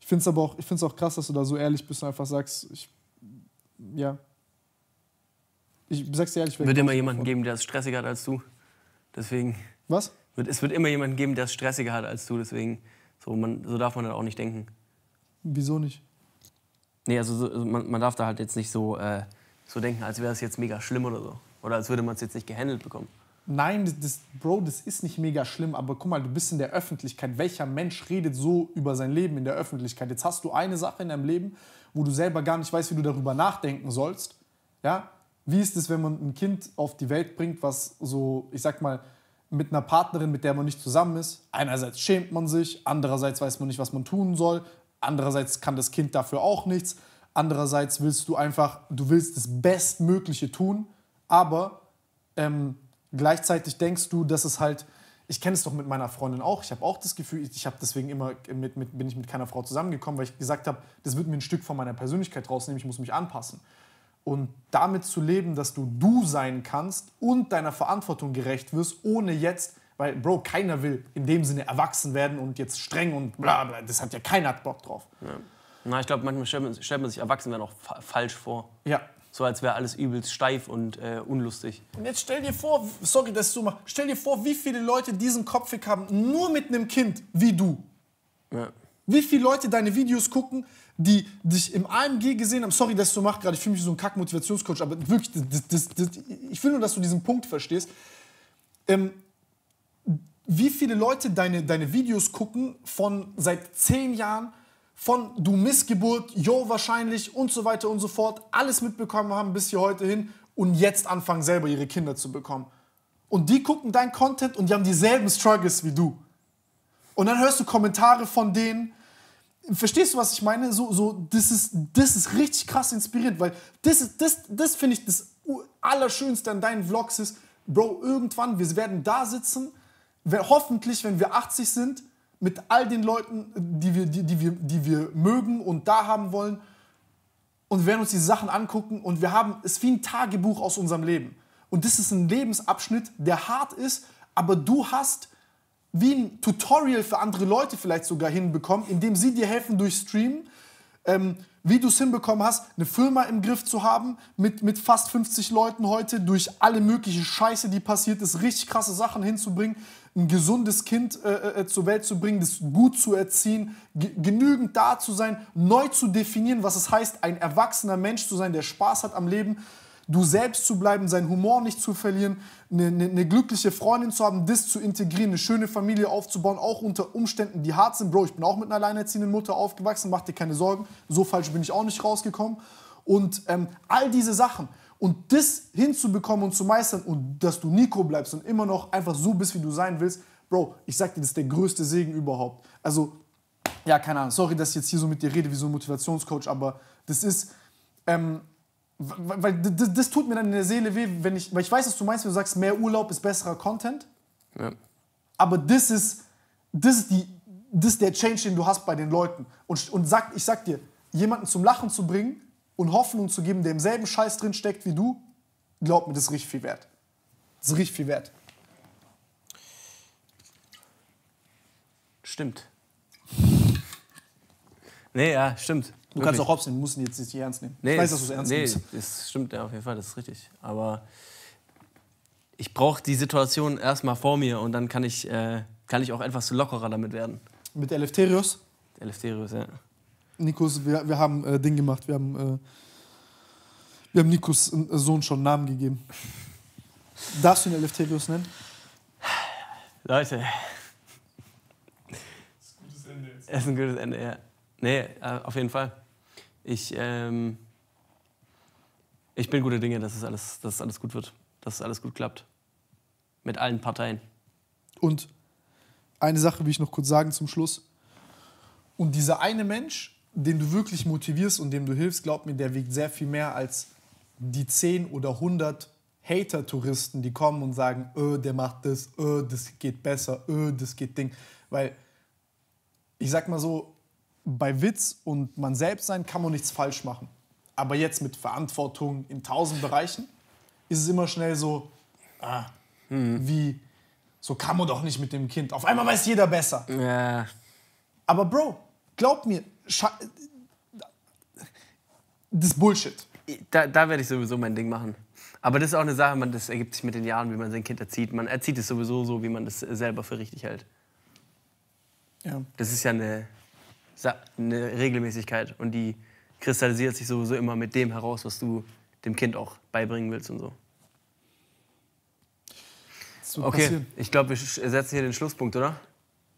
Ich finde es aber auch, ich find's auch krass, dass du da so ehrlich bist und einfach sagst, ich, ja, ich sag's dir ehrlich. ich Wird immer jemanden geben, der es stressiger hat als du. Deswegen. Was? Wird, es wird immer jemanden geben, der es stressiger hat als du. Deswegen, so, man, so darf man dann halt auch nicht denken. Wieso nicht? Nee, also, so, also man, man, darf da halt jetzt nicht so, äh, so denken, als wäre es jetzt mega schlimm oder so. Oder als würde man es jetzt nicht gehandelt bekommen. Nein, das, das, Bro, das ist nicht mega schlimm, aber guck mal, du bist in der Öffentlichkeit. Welcher Mensch redet so über sein Leben in der Öffentlichkeit? Jetzt hast du eine Sache in deinem Leben, wo du selber gar nicht weißt, wie du darüber nachdenken sollst. Ja? Wie ist es, wenn man ein Kind auf die Welt bringt, was so, ich sag mal, mit einer Partnerin, mit der man nicht zusammen ist? Einerseits schämt man sich, andererseits weiß man nicht, was man tun soll, andererseits kann das Kind dafür auch nichts, andererseits willst du einfach, du willst das Bestmögliche tun, aber ähm, gleichzeitig denkst du, dass es halt, ich kenne es doch mit meiner Freundin auch, ich habe auch das Gefühl, ich habe deswegen immer, mit, mit, bin ich mit keiner Frau zusammengekommen, weil ich gesagt habe, das wird mir ein Stück von meiner Persönlichkeit rausnehmen, ich muss mich anpassen und damit zu leben, dass du du sein kannst und deiner Verantwortung gerecht wirst, ohne jetzt, weil Bro, keiner will in dem Sinne erwachsen werden und jetzt streng und bla bla, das hat ja keiner Bock drauf. Ja. Na, ich glaube, manchmal stellt man, stellt man sich erwachsen werden auch fa falsch vor. Ja. So als wäre alles übelst steif und äh, unlustig. Und jetzt stell dir vor, sorry, dass du machst, stell dir vor, wie viele Leute diesen Kopf haben, nur mit einem Kind wie du. Ja. Wie viele Leute deine Videos gucken, die dich im AMG gesehen haben. Sorry, dass du machst gerade, ich fühle mich wie so ein Kack-Motivationscoach, aber wirklich, das, das, das, ich will nur, dass du diesen Punkt verstehst. Ähm, wie viele Leute deine, deine Videos gucken von seit zehn Jahren, von du Missgeburt, jo wahrscheinlich und so weiter und so fort, alles mitbekommen haben bis hier heute hin und jetzt anfangen selber ihre Kinder zu bekommen. Und die gucken dein Content und die haben dieselben Struggles wie du. Und dann hörst du Kommentare von denen, Verstehst du, was ich meine? So, so, das ist, das ist richtig krass inspiriert, weil das das, das finde ich das Allerschönste an deinen Vlogs ist, Bro, irgendwann, wir werden da sitzen, hoffentlich, wenn wir 80 sind, mit all den Leuten, die wir, die, die, wir, die wir mögen und da haben wollen, und werden uns diese Sachen angucken und wir haben es wie ein Tagebuch aus unserem Leben. Und das ist ein Lebensabschnitt, der hart ist, aber du hast wie ein Tutorial für andere Leute vielleicht sogar hinbekommen, indem sie dir helfen durch Streamen, ähm, wie du es hinbekommen hast, eine Firma im Griff zu haben mit, mit fast 50 Leuten heute, durch alle mögliche Scheiße, die passiert ist, richtig krasse Sachen hinzubringen, ein gesundes Kind äh, äh, äh zur Welt zu bringen, das gut zu erziehen, genügend da zu sein, neu zu definieren, was es heißt, ein erwachsener Mensch zu sein, der Spaß hat am Leben du selbst zu bleiben, seinen Humor nicht zu verlieren, eine, eine, eine, glückliche Freundin zu haben, das zu integrieren, eine schöne Familie aufzubauen, auch unter Umständen, die hart sind. Bro, ich bin auch mit einer alleinerziehenden Mutter aufgewachsen, mach dir keine Sorgen, so falsch bin ich auch nicht rausgekommen. Und ähm, all diese Sachen. Und das hinzubekommen und zu meistern und dass du Nico bleibst und immer noch einfach so bist, wie du sein willst, Bro, ich sag dir, das ist der größte Segen überhaupt. Also, ja, keine Ahnung, sorry, dass ich jetzt hier so mit dir rede wie so ein Motivationscoach, aber das ist, ähm, weil das, das, tut mir dann in der Seele weh, wenn ich, weil ich weiß, was du meinst, wenn du sagst, mehr Urlaub ist besserer Content. Ja. Aber das ist, das ist die, das ist der Change, den du hast bei den Leuten. Und, und sag, ich sag dir, jemanden zum Lachen zu bringen und Hoffnung zu geben, der im selben Scheiß drin steckt wie du, glaub mir, das ist richtig viel wert. Das ist richtig viel wert. Stimmt. Nee, ja, stimmt. Du Wirklich? kannst auch Hops nehmen, musst ihn jetzt nicht ernst nehmen. Nee, ich weiß, dass du es ernst nee, nimmst. Das stimmt, ja, auf jeden Fall, das ist richtig. Aber ich brauche die Situation erstmal vor mir und dann kann ich, äh, kann ich auch etwas lockerer damit werden. Mit Eleftherius? Eleftherios, ja. Nikos, wir, wir haben äh, Ding gemacht, wir haben, äh, wir haben Nikos äh, Sohn schon Namen gegeben. Darfst du ihn Eleftherios nennen? Leute. Das ist ein gutes Ende jetzt. Das ist ein gutes Ende, ja. Nee, äh, auf jeden Fall ich, ähm, ich bin guter Dinge, dass es alles, dass es alles gut wird, dass es alles gut klappt. Mit allen Parteien. Und eine Sache will ich noch kurz sagen zum Schluss. Und dieser eine Mensch, den du wirklich motivierst und dem du hilfst, glaub mir, der wiegt sehr viel mehr als die 10 oder 100 Hater-Touristen, die kommen und sagen, öh, der macht das, öh, das geht besser, öh, das geht Ding. Weil ich sag mal so, bei Witz und man selbst sein kann man nichts falsch machen. Aber jetzt mit Verantwortung in tausend Bereichen ist es immer schnell so, ah, mhm. wie, so kann man doch nicht mit dem Kind. Auf einmal weiß jeder besser. Ja. Aber Bro, glaub mir, das ist Bullshit. Da, da werde ich sowieso mein Ding machen. Aber das ist auch eine Sache, man, das ergibt sich mit den Jahren, wie man sein Kind erzieht. Man erzieht es sowieso so, wie man es selber für richtig hält. Ja. Das ist ja eine eine Regelmäßigkeit und die kristallisiert sich sowieso immer mit dem heraus, was du dem Kind auch beibringen willst und so. okay, ich glaube, wir setzen hier den Schlusspunkt, oder?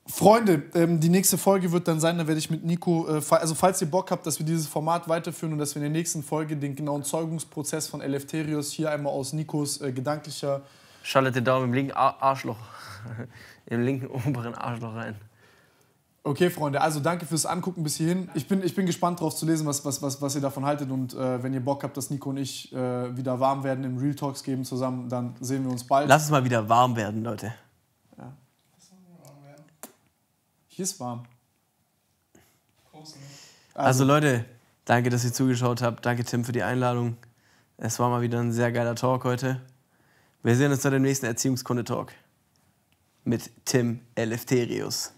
Freunde, ähm, die nächste Folge wird dann sein, da werde ich mit Nico, äh, also falls ihr Bock habt, dass wir dieses Format weiterführen und dass wir in der nächsten Folge den genauen Zeugungsprozess von Eleftherius hier einmal aus Nikos äh, gedanklicher... Schaltet den Daumen im linken Arschloch, im linken oberen Arschloch rein. Okay, Freunde, also danke fürs Angucken bis hierhin. Ich bin, ich bin gespannt darauf zu lesen, was, was, was, was ihr davon haltet. Und äh, wenn ihr Bock habt, dass Nico und ich äh, wieder warm werden, im Real Talks geben zusammen, dann sehen wir uns bald. Lass es mal wieder warm werden, Leute. Ja. Hier ist warm. Also, also Leute, danke, dass ihr zugeschaut habt. Danke, Tim, für die Einladung. Es war mal wieder ein sehr geiler Talk heute. Wir sehen uns dann im nächsten Erziehungskunde-Talk mit Tim Eleftherius.